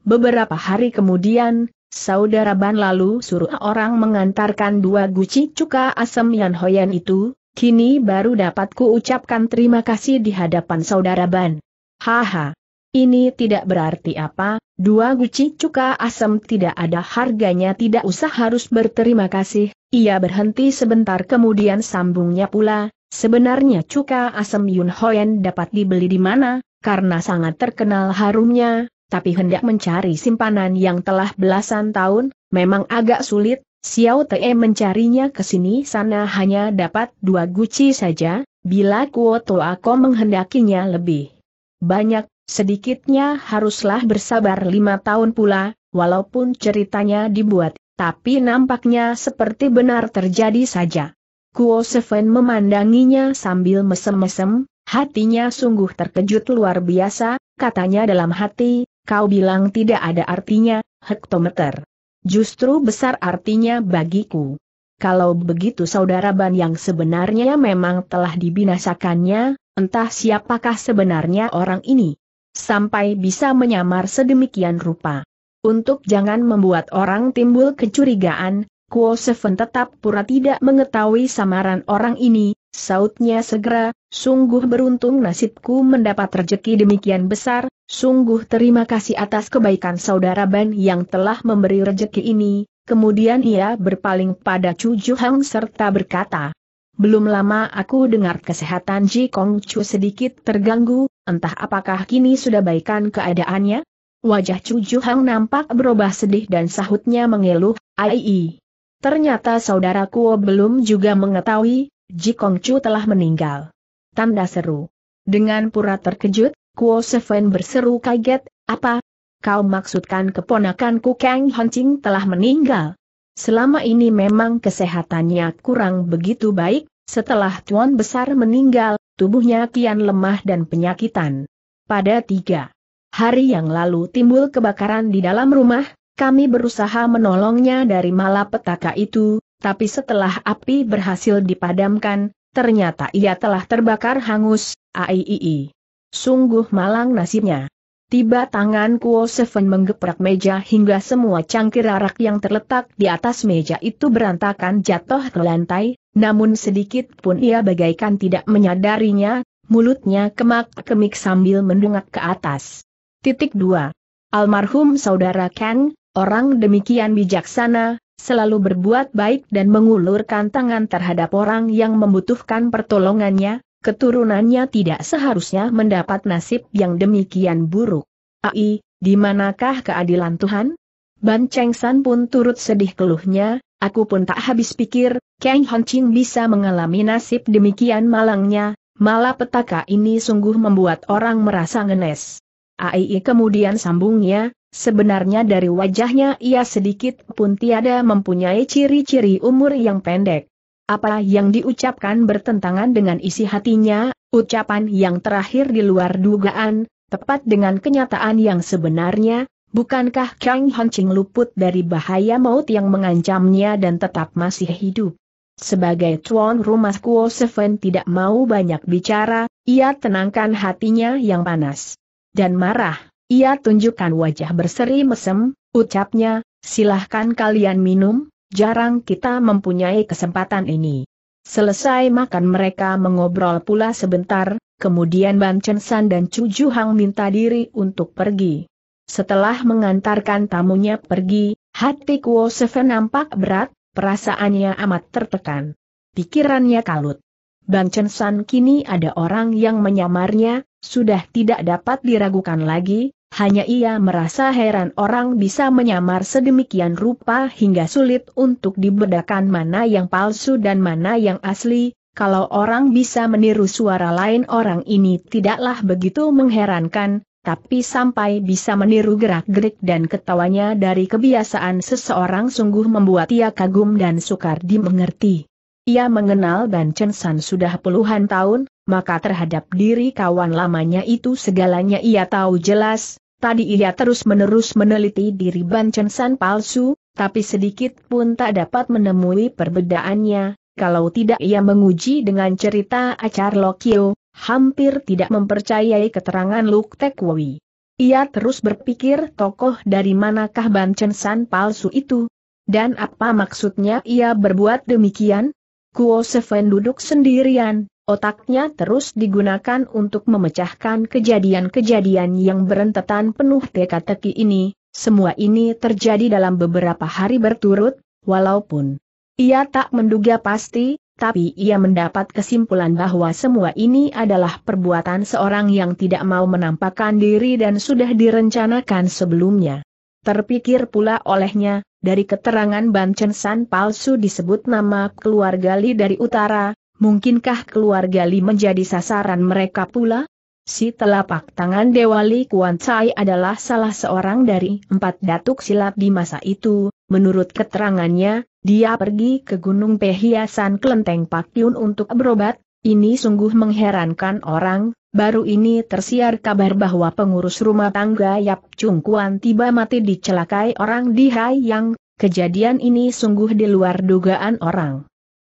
Beberapa hari kemudian, Saudara Ban lalu suruh orang mengantarkan dua guci cuka asem Yan Hoyan itu, kini baru dapat ku ucapkan terima kasih di hadapan Saudara Ban. Haha. Ini tidak berarti apa, dua guci cuka asem tidak ada harganya tidak usah harus berterima kasih, ia berhenti sebentar kemudian sambungnya pula, sebenarnya cuka asem Yun Hoyan dapat dibeli di mana, karena sangat terkenal harumnya, tapi hendak mencari simpanan yang telah belasan tahun, memang agak sulit, Xiao Te mencarinya ke sini sana hanya dapat dua guci saja, bila Kuo aku menghendakinya lebih banyak, sedikitnya haruslah bersabar lima tahun pula, walaupun ceritanya dibuat, tapi nampaknya seperti benar terjadi saja. Kuo Seven memandanginya sambil mesem-mesem, hatinya sungguh terkejut luar biasa, katanya dalam hati, Kau bilang tidak ada artinya, hektometer. Justru besar artinya bagiku. Kalau begitu saudara Ban yang sebenarnya memang telah dibinasakannya, entah siapakah sebenarnya orang ini. Sampai bisa menyamar sedemikian rupa. Untuk jangan membuat orang timbul kecurigaan, Kuo Seven tetap pura tidak mengetahui samaran orang ini, Sautnya segera, sungguh beruntung nasibku mendapat rejeki demikian besar, sungguh terima kasih atas kebaikan saudara Ban yang telah memberi rejeki ini, kemudian ia berpaling pada Chu Hang serta berkata, belum lama aku dengar kesehatan Ji Kong Chu sedikit terganggu, entah apakah kini sudah baikan keadaannya? Wajah Chu Hang nampak berubah sedih dan sahutnya mengeluh, Aii. Ternyata saudaraku belum juga mengetahui, Ji Kong Chu telah meninggal. Tanda seru. Dengan pura terkejut, Kuo Seven berseru kaget, apa? Kau maksudkan keponakanku Kang Hancing telah meninggal? Selama ini memang kesehatannya kurang begitu baik, setelah Tuan Besar meninggal, tubuhnya kian lemah dan penyakitan. Pada tiga hari yang lalu timbul kebakaran di dalam rumah, kami berusaha menolongnya dari malapetaka itu, tapi setelah api berhasil dipadamkan, ternyata ia telah terbakar hangus, aiii. Sungguh malang nasibnya. Tiba tangan Kuo Seven menggeprak meja hingga semua cangkir arak yang terletak di atas meja itu berantakan jatuh ke lantai, namun sedikit pun ia bagaikan tidak menyadarinya, mulutnya kemak-kemik sambil mendungak ke atas. Titik 2. Almarhum Saudara Kang, orang demikian bijaksana, selalu berbuat baik dan mengulurkan tangan terhadap orang yang membutuhkan pertolongannya, keturunannya tidak seharusnya mendapat nasib yang demikian buruk. Ai, di manakah keadilan Tuhan? Ban Cheng San pun turut sedih keluhnya, aku pun tak habis pikir, Kang Hon Ching bisa mengalami nasib demikian malangnya, Malah petaka ini sungguh membuat orang merasa ngenes. Ai kemudian sambungnya, Sebenarnya dari wajahnya ia sedikit pun tiada mempunyai ciri-ciri umur yang pendek. Apa yang diucapkan bertentangan dengan isi hatinya, ucapan yang terakhir di luar dugaan, tepat dengan kenyataan yang sebenarnya, bukankah Kang Hancing luput dari bahaya maut yang mengancamnya dan tetap masih hidup? Sebagai tuan rumah Kuo Seven tidak mau banyak bicara, ia tenangkan hatinya yang panas dan marah ia tunjukkan wajah berseri mesem, ucapnya, silahkan kalian minum, jarang kita mempunyai kesempatan ini. Selesai makan mereka mengobrol pula sebentar, kemudian Ban Chen San dan Chu Ju Hang minta diri untuk pergi. Setelah mengantarkan tamunya pergi, hati Kuo Seven nampak berat, perasaannya amat tertekan. Pikirannya kalut. Bang Chen San kini ada orang yang menyamarnya, sudah tidak dapat diragukan lagi, hanya ia merasa heran orang bisa menyamar sedemikian rupa hingga sulit untuk dibedakan mana yang palsu dan mana yang asli, kalau orang bisa meniru suara lain orang ini tidaklah begitu mengherankan, tapi sampai bisa meniru gerak-gerik dan ketawanya dari kebiasaan seseorang sungguh membuat ia kagum dan sukar dimengerti. Ia mengenal Ban Chen San sudah puluhan tahun, maka terhadap diri kawan lamanya itu segalanya ia tahu jelas, Tadi ia terus-menerus meneliti diri Ban Chen San palsu, tapi sedikit pun tak dapat menemui perbedaannya, kalau tidak ia menguji dengan cerita acar Lokio, hampir tidak mempercayai keterangan Luk Tekwi. Ia terus berpikir tokoh dari manakah Ban Chen San palsu itu, dan apa maksudnya ia berbuat demikian? Kuo Seven duduk sendirian, Otaknya terus digunakan untuk memecahkan kejadian-kejadian yang berentetan penuh teka-teki ini, semua ini terjadi dalam beberapa hari berturut, walaupun ia tak menduga pasti, tapi ia mendapat kesimpulan bahwa semua ini adalah perbuatan seorang yang tidak mau menampakkan diri dan sudah direncanakan sebelumnya. Terpikir pula olehnya, dari keterangan Ban Chen San palsu disebut nama keluarga Li dari utara, mungkinkah keluarga Li menjadi sasaran mereka pula? Si telapak tangan Dewa Li Kuan Chai adalah salah seorang dari empat datuk silat di masa itu, menurut keterangannya, dia pergi ke Gunung Pehiasan Kelenteng Pakyun untuk berobat, ini sungguh mengherankan orang, baru ini tersiar kabar bahwa pengurus rumah tangga Yap Chung Kuan tiba mati dicelakai orang di Hai Yang, kejadian ini sungguh di luar dugaan orang.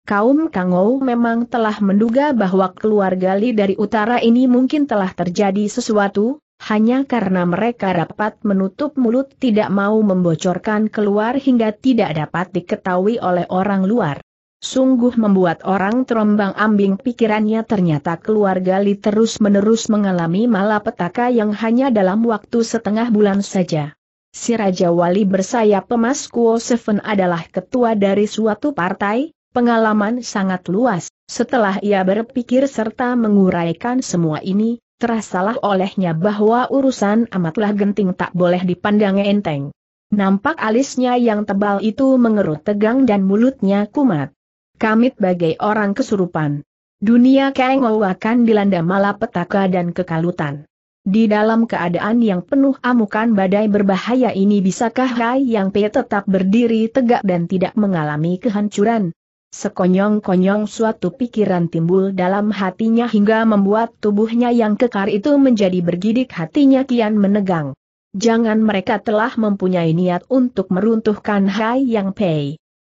Kaum Kangou memang telah menduga bahwa keluarga Li dari utara ini mungkin telah terjadi sesuatu, hanya karena mereka rapat menutup mulut tidak mau membocorkan keluar hingga tidak dapat diketahui oleh orang luar. Sungguh membuat orang terombang ambing pikirannya ternyata keluarga Li terus-menerus mengalami malapetaka yang hanya dalam waktu setengah bulan saja. Si Raja Wali bersayap pemas Kuo Seven adalah ketua dari suatu partai, Pengalaman sangat luas, setelah ia berpikir serta menguraikan semua ini, terasalah olehnya bahwa urusan amatlah genting tak boleh dipandang enteng. Nampak alisnya yang tebal itu mengerut tegang dan mulutnya kumat. Kamit bagai orang kesurupan. Dunia Kengou akan dilanda malapetaka dan kekalutan. Di dalam keadaan yang penuh amukan badai berbahaya ini bisakah Hai Yang Pe tetap berdiri tegak dan tidak mengalami kehancuran? Sekonyong-konyong suatu pikiran timbul dalam hatinya hingga membuat tubuhnya yang kekar itu menjadi bergidik hatinya kian menegang. Jangan mereka telah mempunyai niat untuk meruntuhkan Hai Yang Pei.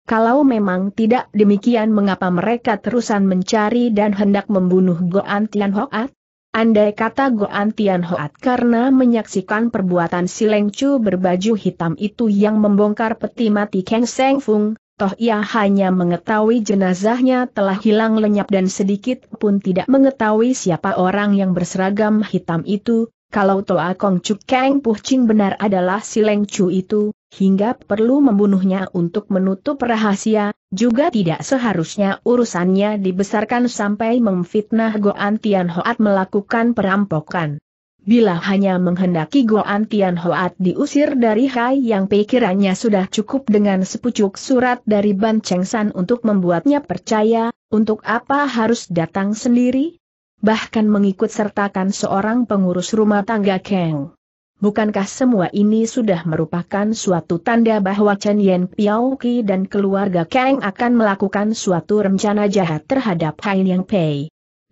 Kalau memang tidak demikian mengapa mereka terusan mencari dan hendak membunuh Goan Tian Hoat? Andai kata Goan Tian Hoat karena menyaksikan perbuatan si Leng Chu berbaju hitam itu yang membongkar peti mati Kang Seng Fung, toh ia hanya mengetahui jenazahnya telah hilang lenyap dan sedikit pun tidak mengetahui siapa orang yang berseragam hitam itu, kalau Toa Kong Keng Kang Ching benar adalah si Leng Chu itu, hingga perlu membunuhnya untuk menutup rahasia, juga tidak seharusnya urusannya dibesarkan sampai memfitnah Goan Tian Hoat melakukan perampokan bila hanya menghendaki Goan Tian Hoat diusir dari Hai yang pikirannya sudah cukup dengan sepucuk surat dari Ban Cheng San untuk membuatnya percaya, untuk apa harus datang sendiri? Bahkan mengikut sertakan seorang pengurus rumah tangga Kang. Bukankah semua ini sudah merupakan suatu tanda bahwa Chen Yen Piao Ki dan keluarga Kang akan melakukan suatu rencana jahat terhadap Hai Yang Pei?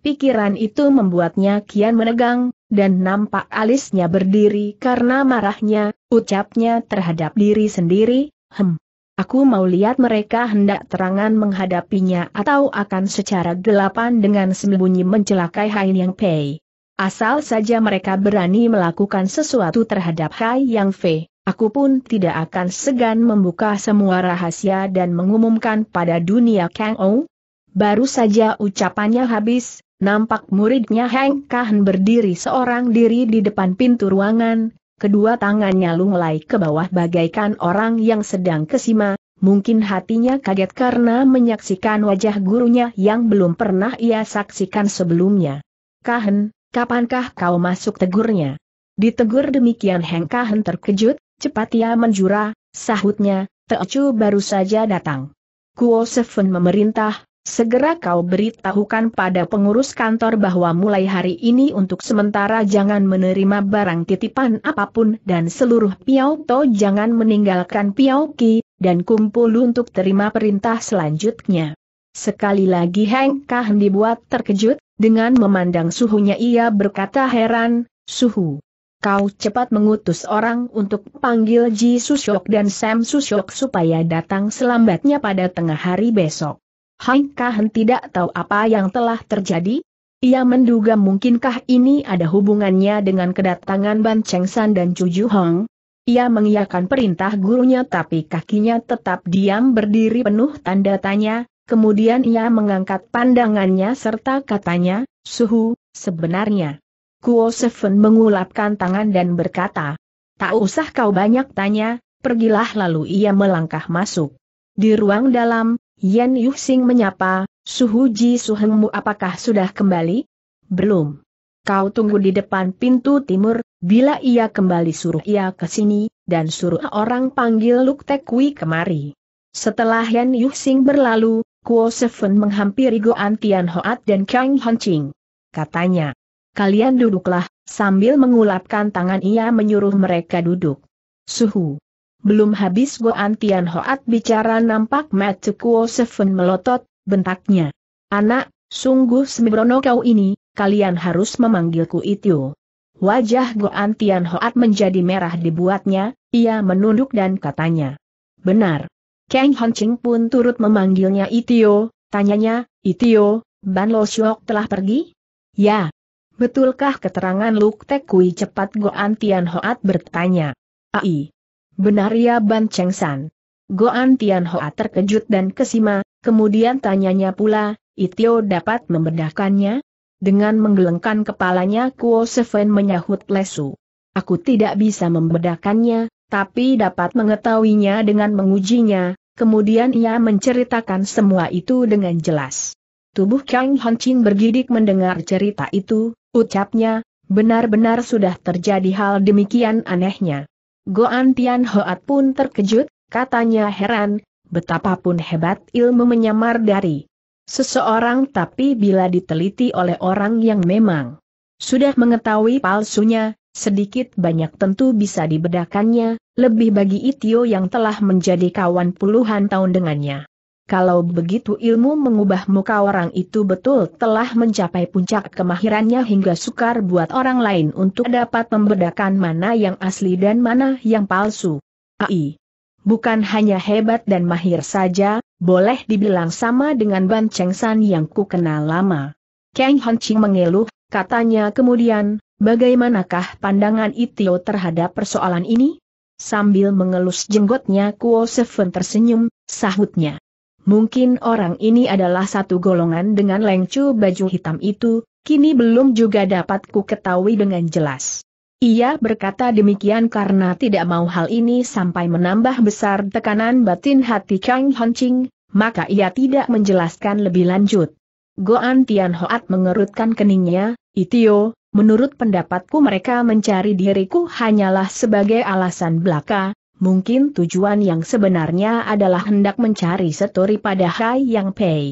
Pikiran itu membuatnya kian menegang, dan nampak alisnya berdiri karena marahnya, ucapnya terhadap diri sendiri, hem. Aku mau lihat mereka hendak terangan menghadapinya atau akan secara gelapan dengan sembunyi mencelakai Hai Yang Pei. Asal saja mereka berani melakukan sesuatu terhadap Hai Yang Pei, aku pun tidak akan segan membuka semua rahasia dan mengumumkan pada dunia Kang Ou. Baru saja ucapannya habis, nampak muridnya Heng Kahan berdiri seorang diri di depan pintu ruangan, kedua tangannya lunglai ke bawah bagaikan orang yang sedang kesima, mungkin hatinya kaget karena menyaksikan wajah gurunya yang belum pernah ia saksikan sebelumnya. Kahan, kapankah kau masuk tegurnya? Ditegur demikian Heng Kahan terkejut, cepat ia ya, menjura, sahutnya, Teocu baru saja datang. Kuo Sefen memerintah, Segera kau beritahukan pada pengurus kantor bahwa mulai hari ini untuk sementara jangan menerima barang titipan apapun dan seluruh Piau To jangan meninggalkan Piau Ki, dan kumpul untuk terima perintah selanjutnya. Sekali lagi Heng Kah dibuat terkejut, dengan memandang suhunya ia berkata heran, suhu. Kau cepat mengutus orang untuk panggil Ji Susyok dan Sam Susyok supaya datang selambatnya pada tengah hari besok. Hai Kahen tidak tahu apa yang telah terjadi? Ia menduga mungkinkah ini ada hubungannya dengan kedatangan Ban Cheng San dan Chu Ju Hong? Ia mengiyakan perintah gurunya tapi kakinya tetap diam berdiri penuh tanda tanya, kemudian ia mengangkat pandangannya serta katanya, Suhu, sebenarnya. Kuo Seven mengulapkan tangan dan berkata, Tak usah kau banyak tanya, pergilah lalu ia melangkah masuk. Di ruang dalam, Yan Yuxing menyapa, Suhu Ji Suhengmu apakah sudah kembali? Belum. Kau tunggu di depan pintu timur, bila ia kembali suruh ia ke sini, dan suruh orang panggil Luk Tekwi kemari. Setelah Yan Yuxing berlalu, Kuo Seven menghampiri Goan Tian Hoat dan Kang Honching. Katanya, kalian duduklah, sambil mengulapkan tangan ia menyuruh mereka duduk. Suhu. Belum habis Goan Antian Hoat bicara nampak Matsukuo Seven melotot, bentaknya. Anak, sungguh sembrono kau ini, kalian harus memanggilku itu. Wajah Goan Antian Hoat menjadi merah dibuatnya, ia menunduk dan katanya. Benar. Kang Honching pun turut memanggilnya Itio, tanyanya, Itio, Ban Lo Shok telah pergi? Ya. Betulkah keterangan Luk Tek Kui cepat Goan Antian Hoat bertanya. Ai. Benar ya Ban Cheng San. Goan Tian Hoa terkejut dan kesima, kemudian tanyanya pula, Itio dapat membedakannya? Dengan menggelengkan kepalanya Kuo Seven menyahut lesu. Aku tidak bisa membedakannya, tapi dapat mengetahuinya dengan mengujinya, kemudian ia menceritakan semua itu dengan jelas. Tubuh Kang Chin bergidik mendengar cerita itu, ucapnya, benar-benar sudah terjadi hal demikian anehnya. Goan Tian Hoat pun terkejut, katanya heran, betapapun hebat ilmu menyamar dari seseorang tapi bila diteliti oleh orang yang memang sudah mengetahui palsunya, sedikit banyak tentu bisa dibedakannya, lebih bagi Itio yang telah menjadi kawan puluhan tahun dengannya. Kalau begitu ilmu mengubah muka orang itu betul telah mencapai puncak kemahirannya hingga sukar buat orang lain untuk dapat membedakan mana yang asli dan mana yang palsu. AI. Bukan hanya hebat dan mahir saja, boleh dibilang sama dengan Ban Cheng San yang ku kenal lama. Kang Hon Ching mengeluh, katanya kemudian, bagaimanakah pandangan Itio terhadap persoalan ini? Sambil mengelus jenggotnya Kuo Seven tersenyum, sahutnya. Mungkin orang ini adalah satu golongan dengan lengcu baju hitam itu, kini belum juga dapat ku ketahui dengan jelas. Ia berkata demikian karena tidak mau hal ini sampai menambah besar tekanan batin hati Chang Honching, maka ia tidak menjelaskan lebih lanjut. Goan Tian Hoat mengerutkan keningnya, Itio, menurut pendapatku mereka mencari diriku hanyalah sebagai alasan belaka, mungkin tujuan yang sebenarnya adalah hendak mencari setori pada Hai Yang Pei.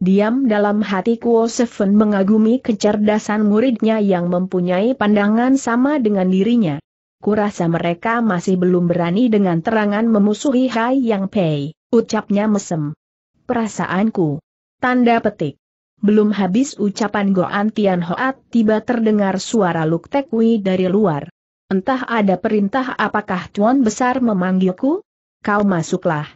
Diam dalam hati Kuo Seven mengagumi kecerdasan muridnya yang mempunyai pandangan sama dengan dirinya. Kurasa mereka masih belum berani dengan terangan memusuhi Hai Yang Pei, ucapnya mesem. Perasaanku. Tanda petik. Belum habis ucapan Goan Tian Hoat tiba terdengar suara Luk Tekwi dari luar. Entah ada perintah apakah Tuan Besar memanggilku? Kau masuklah.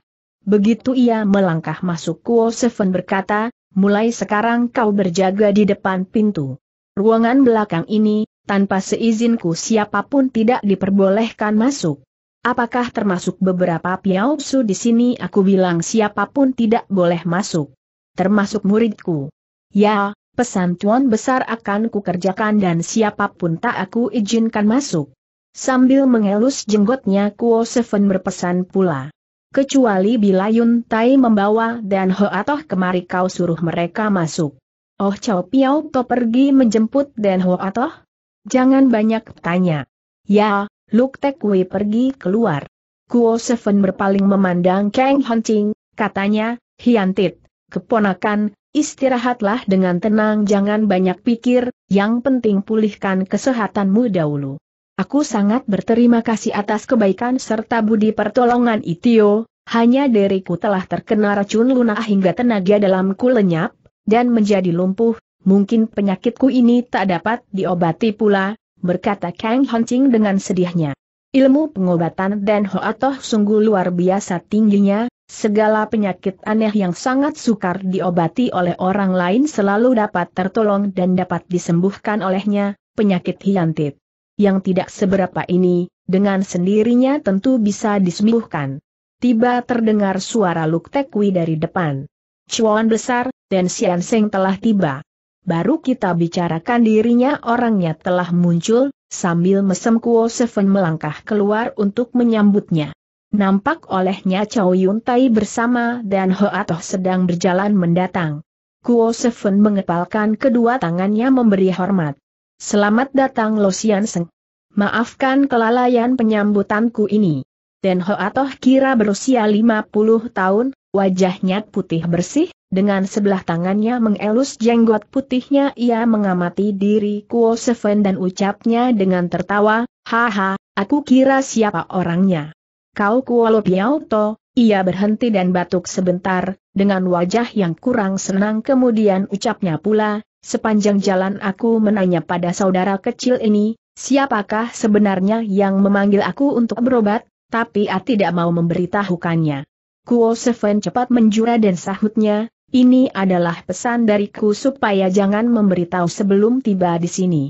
Begitu ia melangkah masuk Kuo Seven berkata, mulai sekarang kau berjaga di depan pintu. Ruangan belakang ini, tanpa seizinku siapapun tidak diperbolehkan masuk. Apakah termasuk beberapa piausu di sini? Aku bilang siapapun tidak boleh masuk. Termasuk muridku. Ya, pesan tuan besar akan kukerjakan dan siapapun tak aku izinkan masuk. Sambil mengelus jenggotnya Kuo Seven berpesan pula. Kecuali bila Yun Tai membawa dan Ho Hoatoh kemari kau suruh mereka masuk. Oh Chow Piao To pergi menjemput dan Ho Hoatoh? Jangan banyak tanya. Ya, Luk Tek Wei pergi keluar. Kuo Seven berpaling memandang Kang Ching, katanya, Hiantit, keponakan, istirahatlah dengan tenang jangan banyak pikir, yang penting pulihkan kesehatanmu dahulu. Aku sangat berterima kasih atas kebaikan serta budi pertolongan Itio, hanya diriku telah terkena racun lunak hingga tenaga dalamku lenyap, dan menjadi lumpuh, mungkin penyakitku ini tak dapat diobati pula, berkata Kang Hancing dengan sedihnya. Ilmu pengobatan dan Hoatoh sungguh luar biasa tingginya, segala penyakit aneh yang sangat sukar diobati oleh orang lain selalu dapat tertolong dan dapat disembuhkan olehnya, penyakit hiantit yang tidak seberapa ini, dengan sendirinya tentu bisa disembuhkan. Tiba terdengar suara Luk Tekwi dari depan. Cuan besar, dan Sian Seng telah tiba. Baru kita bicarakan dirinya orangnya telah muncul, sambil mesem Kuo Seven melangkah keluar untuk menyambutnya. Nampak olehnya Chow Yun Tai bersama dan Ho Atoh sedang berjalan mendatang. Kuo Seven mengepalkan kedua tangannya memberi hormat selamat datang Lo Sian Seng. Maafkan kelalaian penyambutanku ini. Ten Ho Atoh kira berusia 50 tahun, wajahnya putih bersih, dengan sebelah tangannya mengelus jenggot putihnya ia mengamati diri Kuo Seven dan ucapnya dengan tertawa, Haha, aku kira siapa orangnya. Kau Kuo Lo Piao To, ia berhenti dan batuk sebentar, dengan wajah yang kurang senang kemudian ucapnya pula, Sepanjang jalan aku menanya pada saudara kecil ini, siapakah sebenarnya yang memanggil aku untuk berobat, tapi A tidak mau memberitahukannya. Kuo Seven cepat menjura dan sahutnya, ini adalah pesan dariku supaya jangan memberitahu sebelum tiba di sini.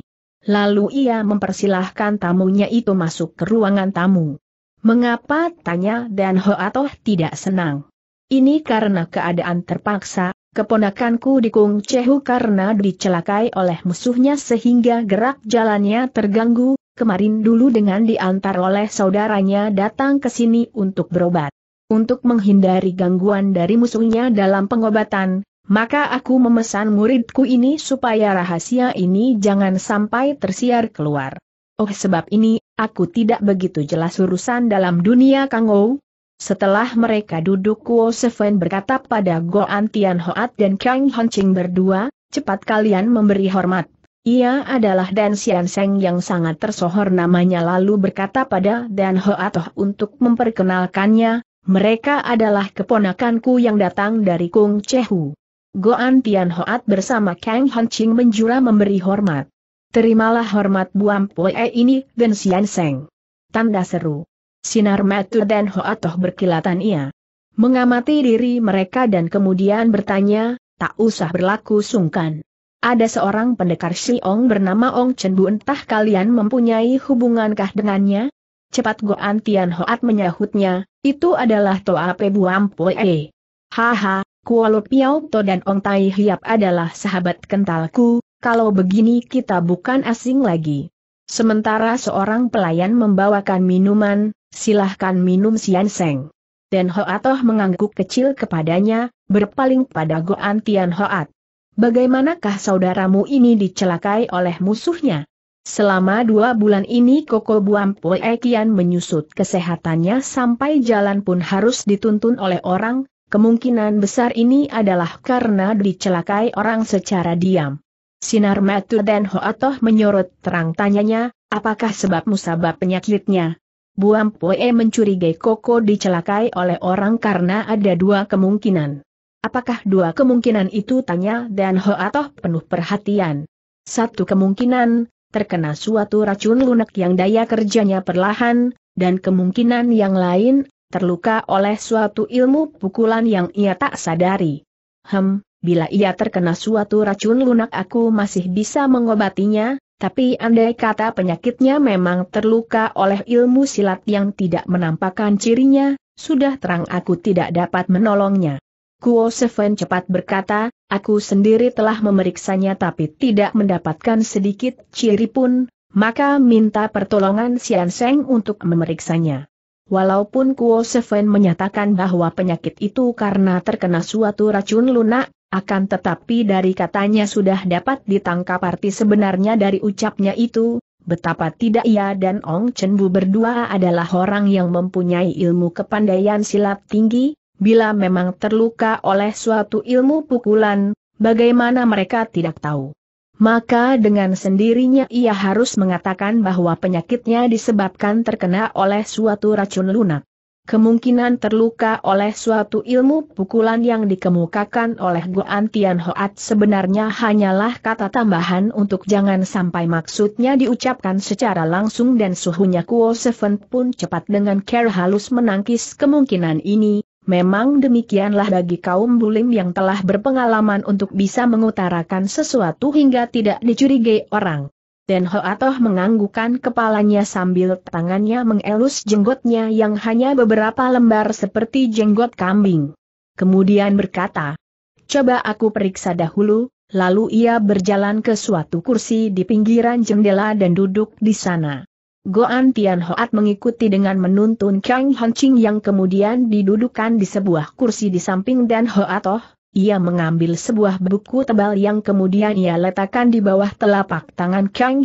Lalu ia mempersilahkan tamunya itu masuk ke ruangan tamu. Mengapa tanya dan Ho atau tidak senang? Ini karena keadaan terpaksa, Keponakanku dikung Cehu karena dicelakai oleh musuhnya sehingga gerak jalannya terganggu, kemarin dulu dengan diantar oleh saudaranya datang ke sini untuk berobat. Untuk menghindari gangguan dari musuhnya dalam pengobatan, maka aku memesan muridku ini supaya rahasia ini jangan sampai tersiar keluar. Oh sebab ini, aku tidak begitu jelas urusan dalam dunia Kangou, setelah mereka duduk Kuo Seven berkata pada Goan Tian Hoat dan Kang Honching berdua, cepat kalian memberi hormat. Ia adalah Dan Xian Seng yang sangat tersohor namanya lalu berkata pada Dan Hoat oh, untuk memperkenalkannya, mereka adalah keponakanku yang datang dari Kung Chehu. Goan Tian Hoat bersama Kang Honching menjura memberi hormat. Terimalah hormat Buam Poe ini, Dan Xian Seng. Tanda seru. Sinar metu dan Hoatoh berkilatan ia. Mengamati diri mereka dan kemudian bertanya, tak usah berlaku sungkan. Ada seorang pendekar Siong bernama Ong Chen Bu entah kalian mempunyai hubungankah dengannya? Cepat Goan Tian Hoat menyahutnya, itu adalah Toa Pe Buam Poe. Haha, Kualo Piao To dan Ong Tai Hiap adalah sahabat kentalku, kalau begini kita bukan asing lagi. Sementara seorang pelayan membawakan minuman, silahkan minum Sian Seng. Ten Hoatoh mengangguk kecil kepadanya, berpaling pada Goan Tian Hoat. Bagaimanakah saudaramu ini dicelakai oleh musuhnya? Selama dua bulan ini Koko Buam Poe kian menyusut kesehatannya sampai jalan pun harus dituntun oleh orang, kemungkinan besar ini adalah karena dicelakai orang secara diam. Sinar Matu dan Hoatoh menyorot terang tanyanya, apakah sebab musabab penyakitnya? Buam Poe mencurigai Koko dicelakai oleh orang karena ada dua kemungkinan. Apakah dua kemungkinan itu tanya dan Ho atau penuh perhatian. Satu kemungkinan, terkena suatu racun lunak yang daya kerjanya perlahan, dan kemungkinan yang lain, terluka oleh suatu ilmu pukulan yang ia tak sadari. Hem, bila ia terkena suatu racun lunak aku masih bisa mengobatinya, tapi andai kata penyakitnya memang terluka oleh ilmu silat yang tidak menampakkan cirinya, sudah terang aku tidak dapat menolongnya. Kuo Seven cepat berkata, aku sendiri telah memeriksanya tapi tidak mendapatkan sedikit ciri pun, maka minta pertolongan Sian Seng untuk memeriksanya. Walaupun Kuo Seven menyatakan bahwa penyakit itu karena terkena suatu racun lunak, akan tetapi dari katanya sudah dapat ditangkap arti sebenarnya dari ucapnya itu, betapa tidak ia dan Ong Chen Bu berdua adalah orang yang mempunyai ilmu kepandaian silat tinggi, bila memang terluka oleh suatu ilmu pukulan, bagaimana mereka tidak tahu. Maka dengan sendirinya ia harus mengatakan bahwa penyakitnya disebabkan terkena oleh suatu racun lunak kemungkinan terluka oleh suatu ilmu pukulan yang dikemukakan oleh Guan Tian Hoat sebenarnya hanyalah kata tambahan untuk jangan sampai maksudnya diucapkan secara langsung dan suhunya Kuo Seven pun cepat dengan care halus menangkis kemungkinan ini, Memang demikianlah bagi kaum bulim yang telah berpengalaman untuk bisa mengutarakan sesuatu hingga tidak dicurigai orang. Ho Hoatoh menganggukan kepalanya sambil tangannya mengelus jenggotnya yang hanya beberapa lembar seperti jenggot kambing. Kemudian berkata, Coba aku periksa dahulu, lalu ia berjalan ke suatu kursi di pinggiran jendela dan duduk di sana. Goan Tian Hoat mengikuti dengan menuntun Kang Ching yang kemudian didudukan di sebuah kursi di samping Dan Hoatoh, ia mengambil sebuah buku tebal yang kemudian ia letakkan di bawah telapak tangan Kang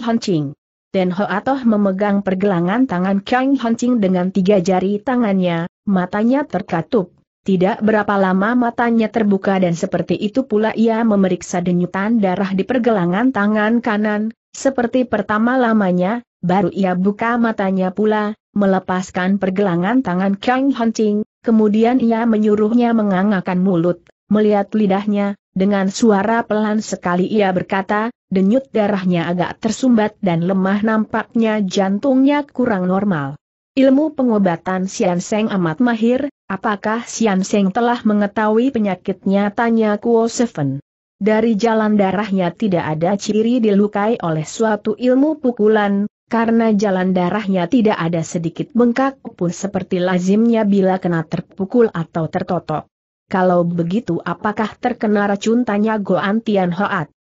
Dan Ho Hoatoh memegang pergelangan tangan Kang Hancing dengan tiga jari tangannya, matanya terkatup. Tidak berapa lama matanya terbuka dan seperti itu pula ia memeriksa denyutan darah di pergelangan tangan kanan, seperti pertama lamanya, baru ia buka matanya pula, melepaskan pergelangan tangan Kang Hancing, kemudian ia menyuruhnya mengangakan mulut, melihat lidahnya, dengan suara pelan sekali ia berkata, denyut darahnya agak tersumbat dan lemah nampaknya jantungnya kurang normal. Ilmu pengobatan Sian Seng amat mahir, apakah Sian Seng telah mengetahui penyakitnya tanya Kuo Seven. Dari jalan darahnya tidak ada ciri dilukai oleh suatu ilmu pukulan, karena jalan darahnya tidak ada sedikit bengkak pun seperti lazimnya bila kena terpukul atau tertotok. Kalau begitu apakah terkena racun tanya Goan Tian Hoat?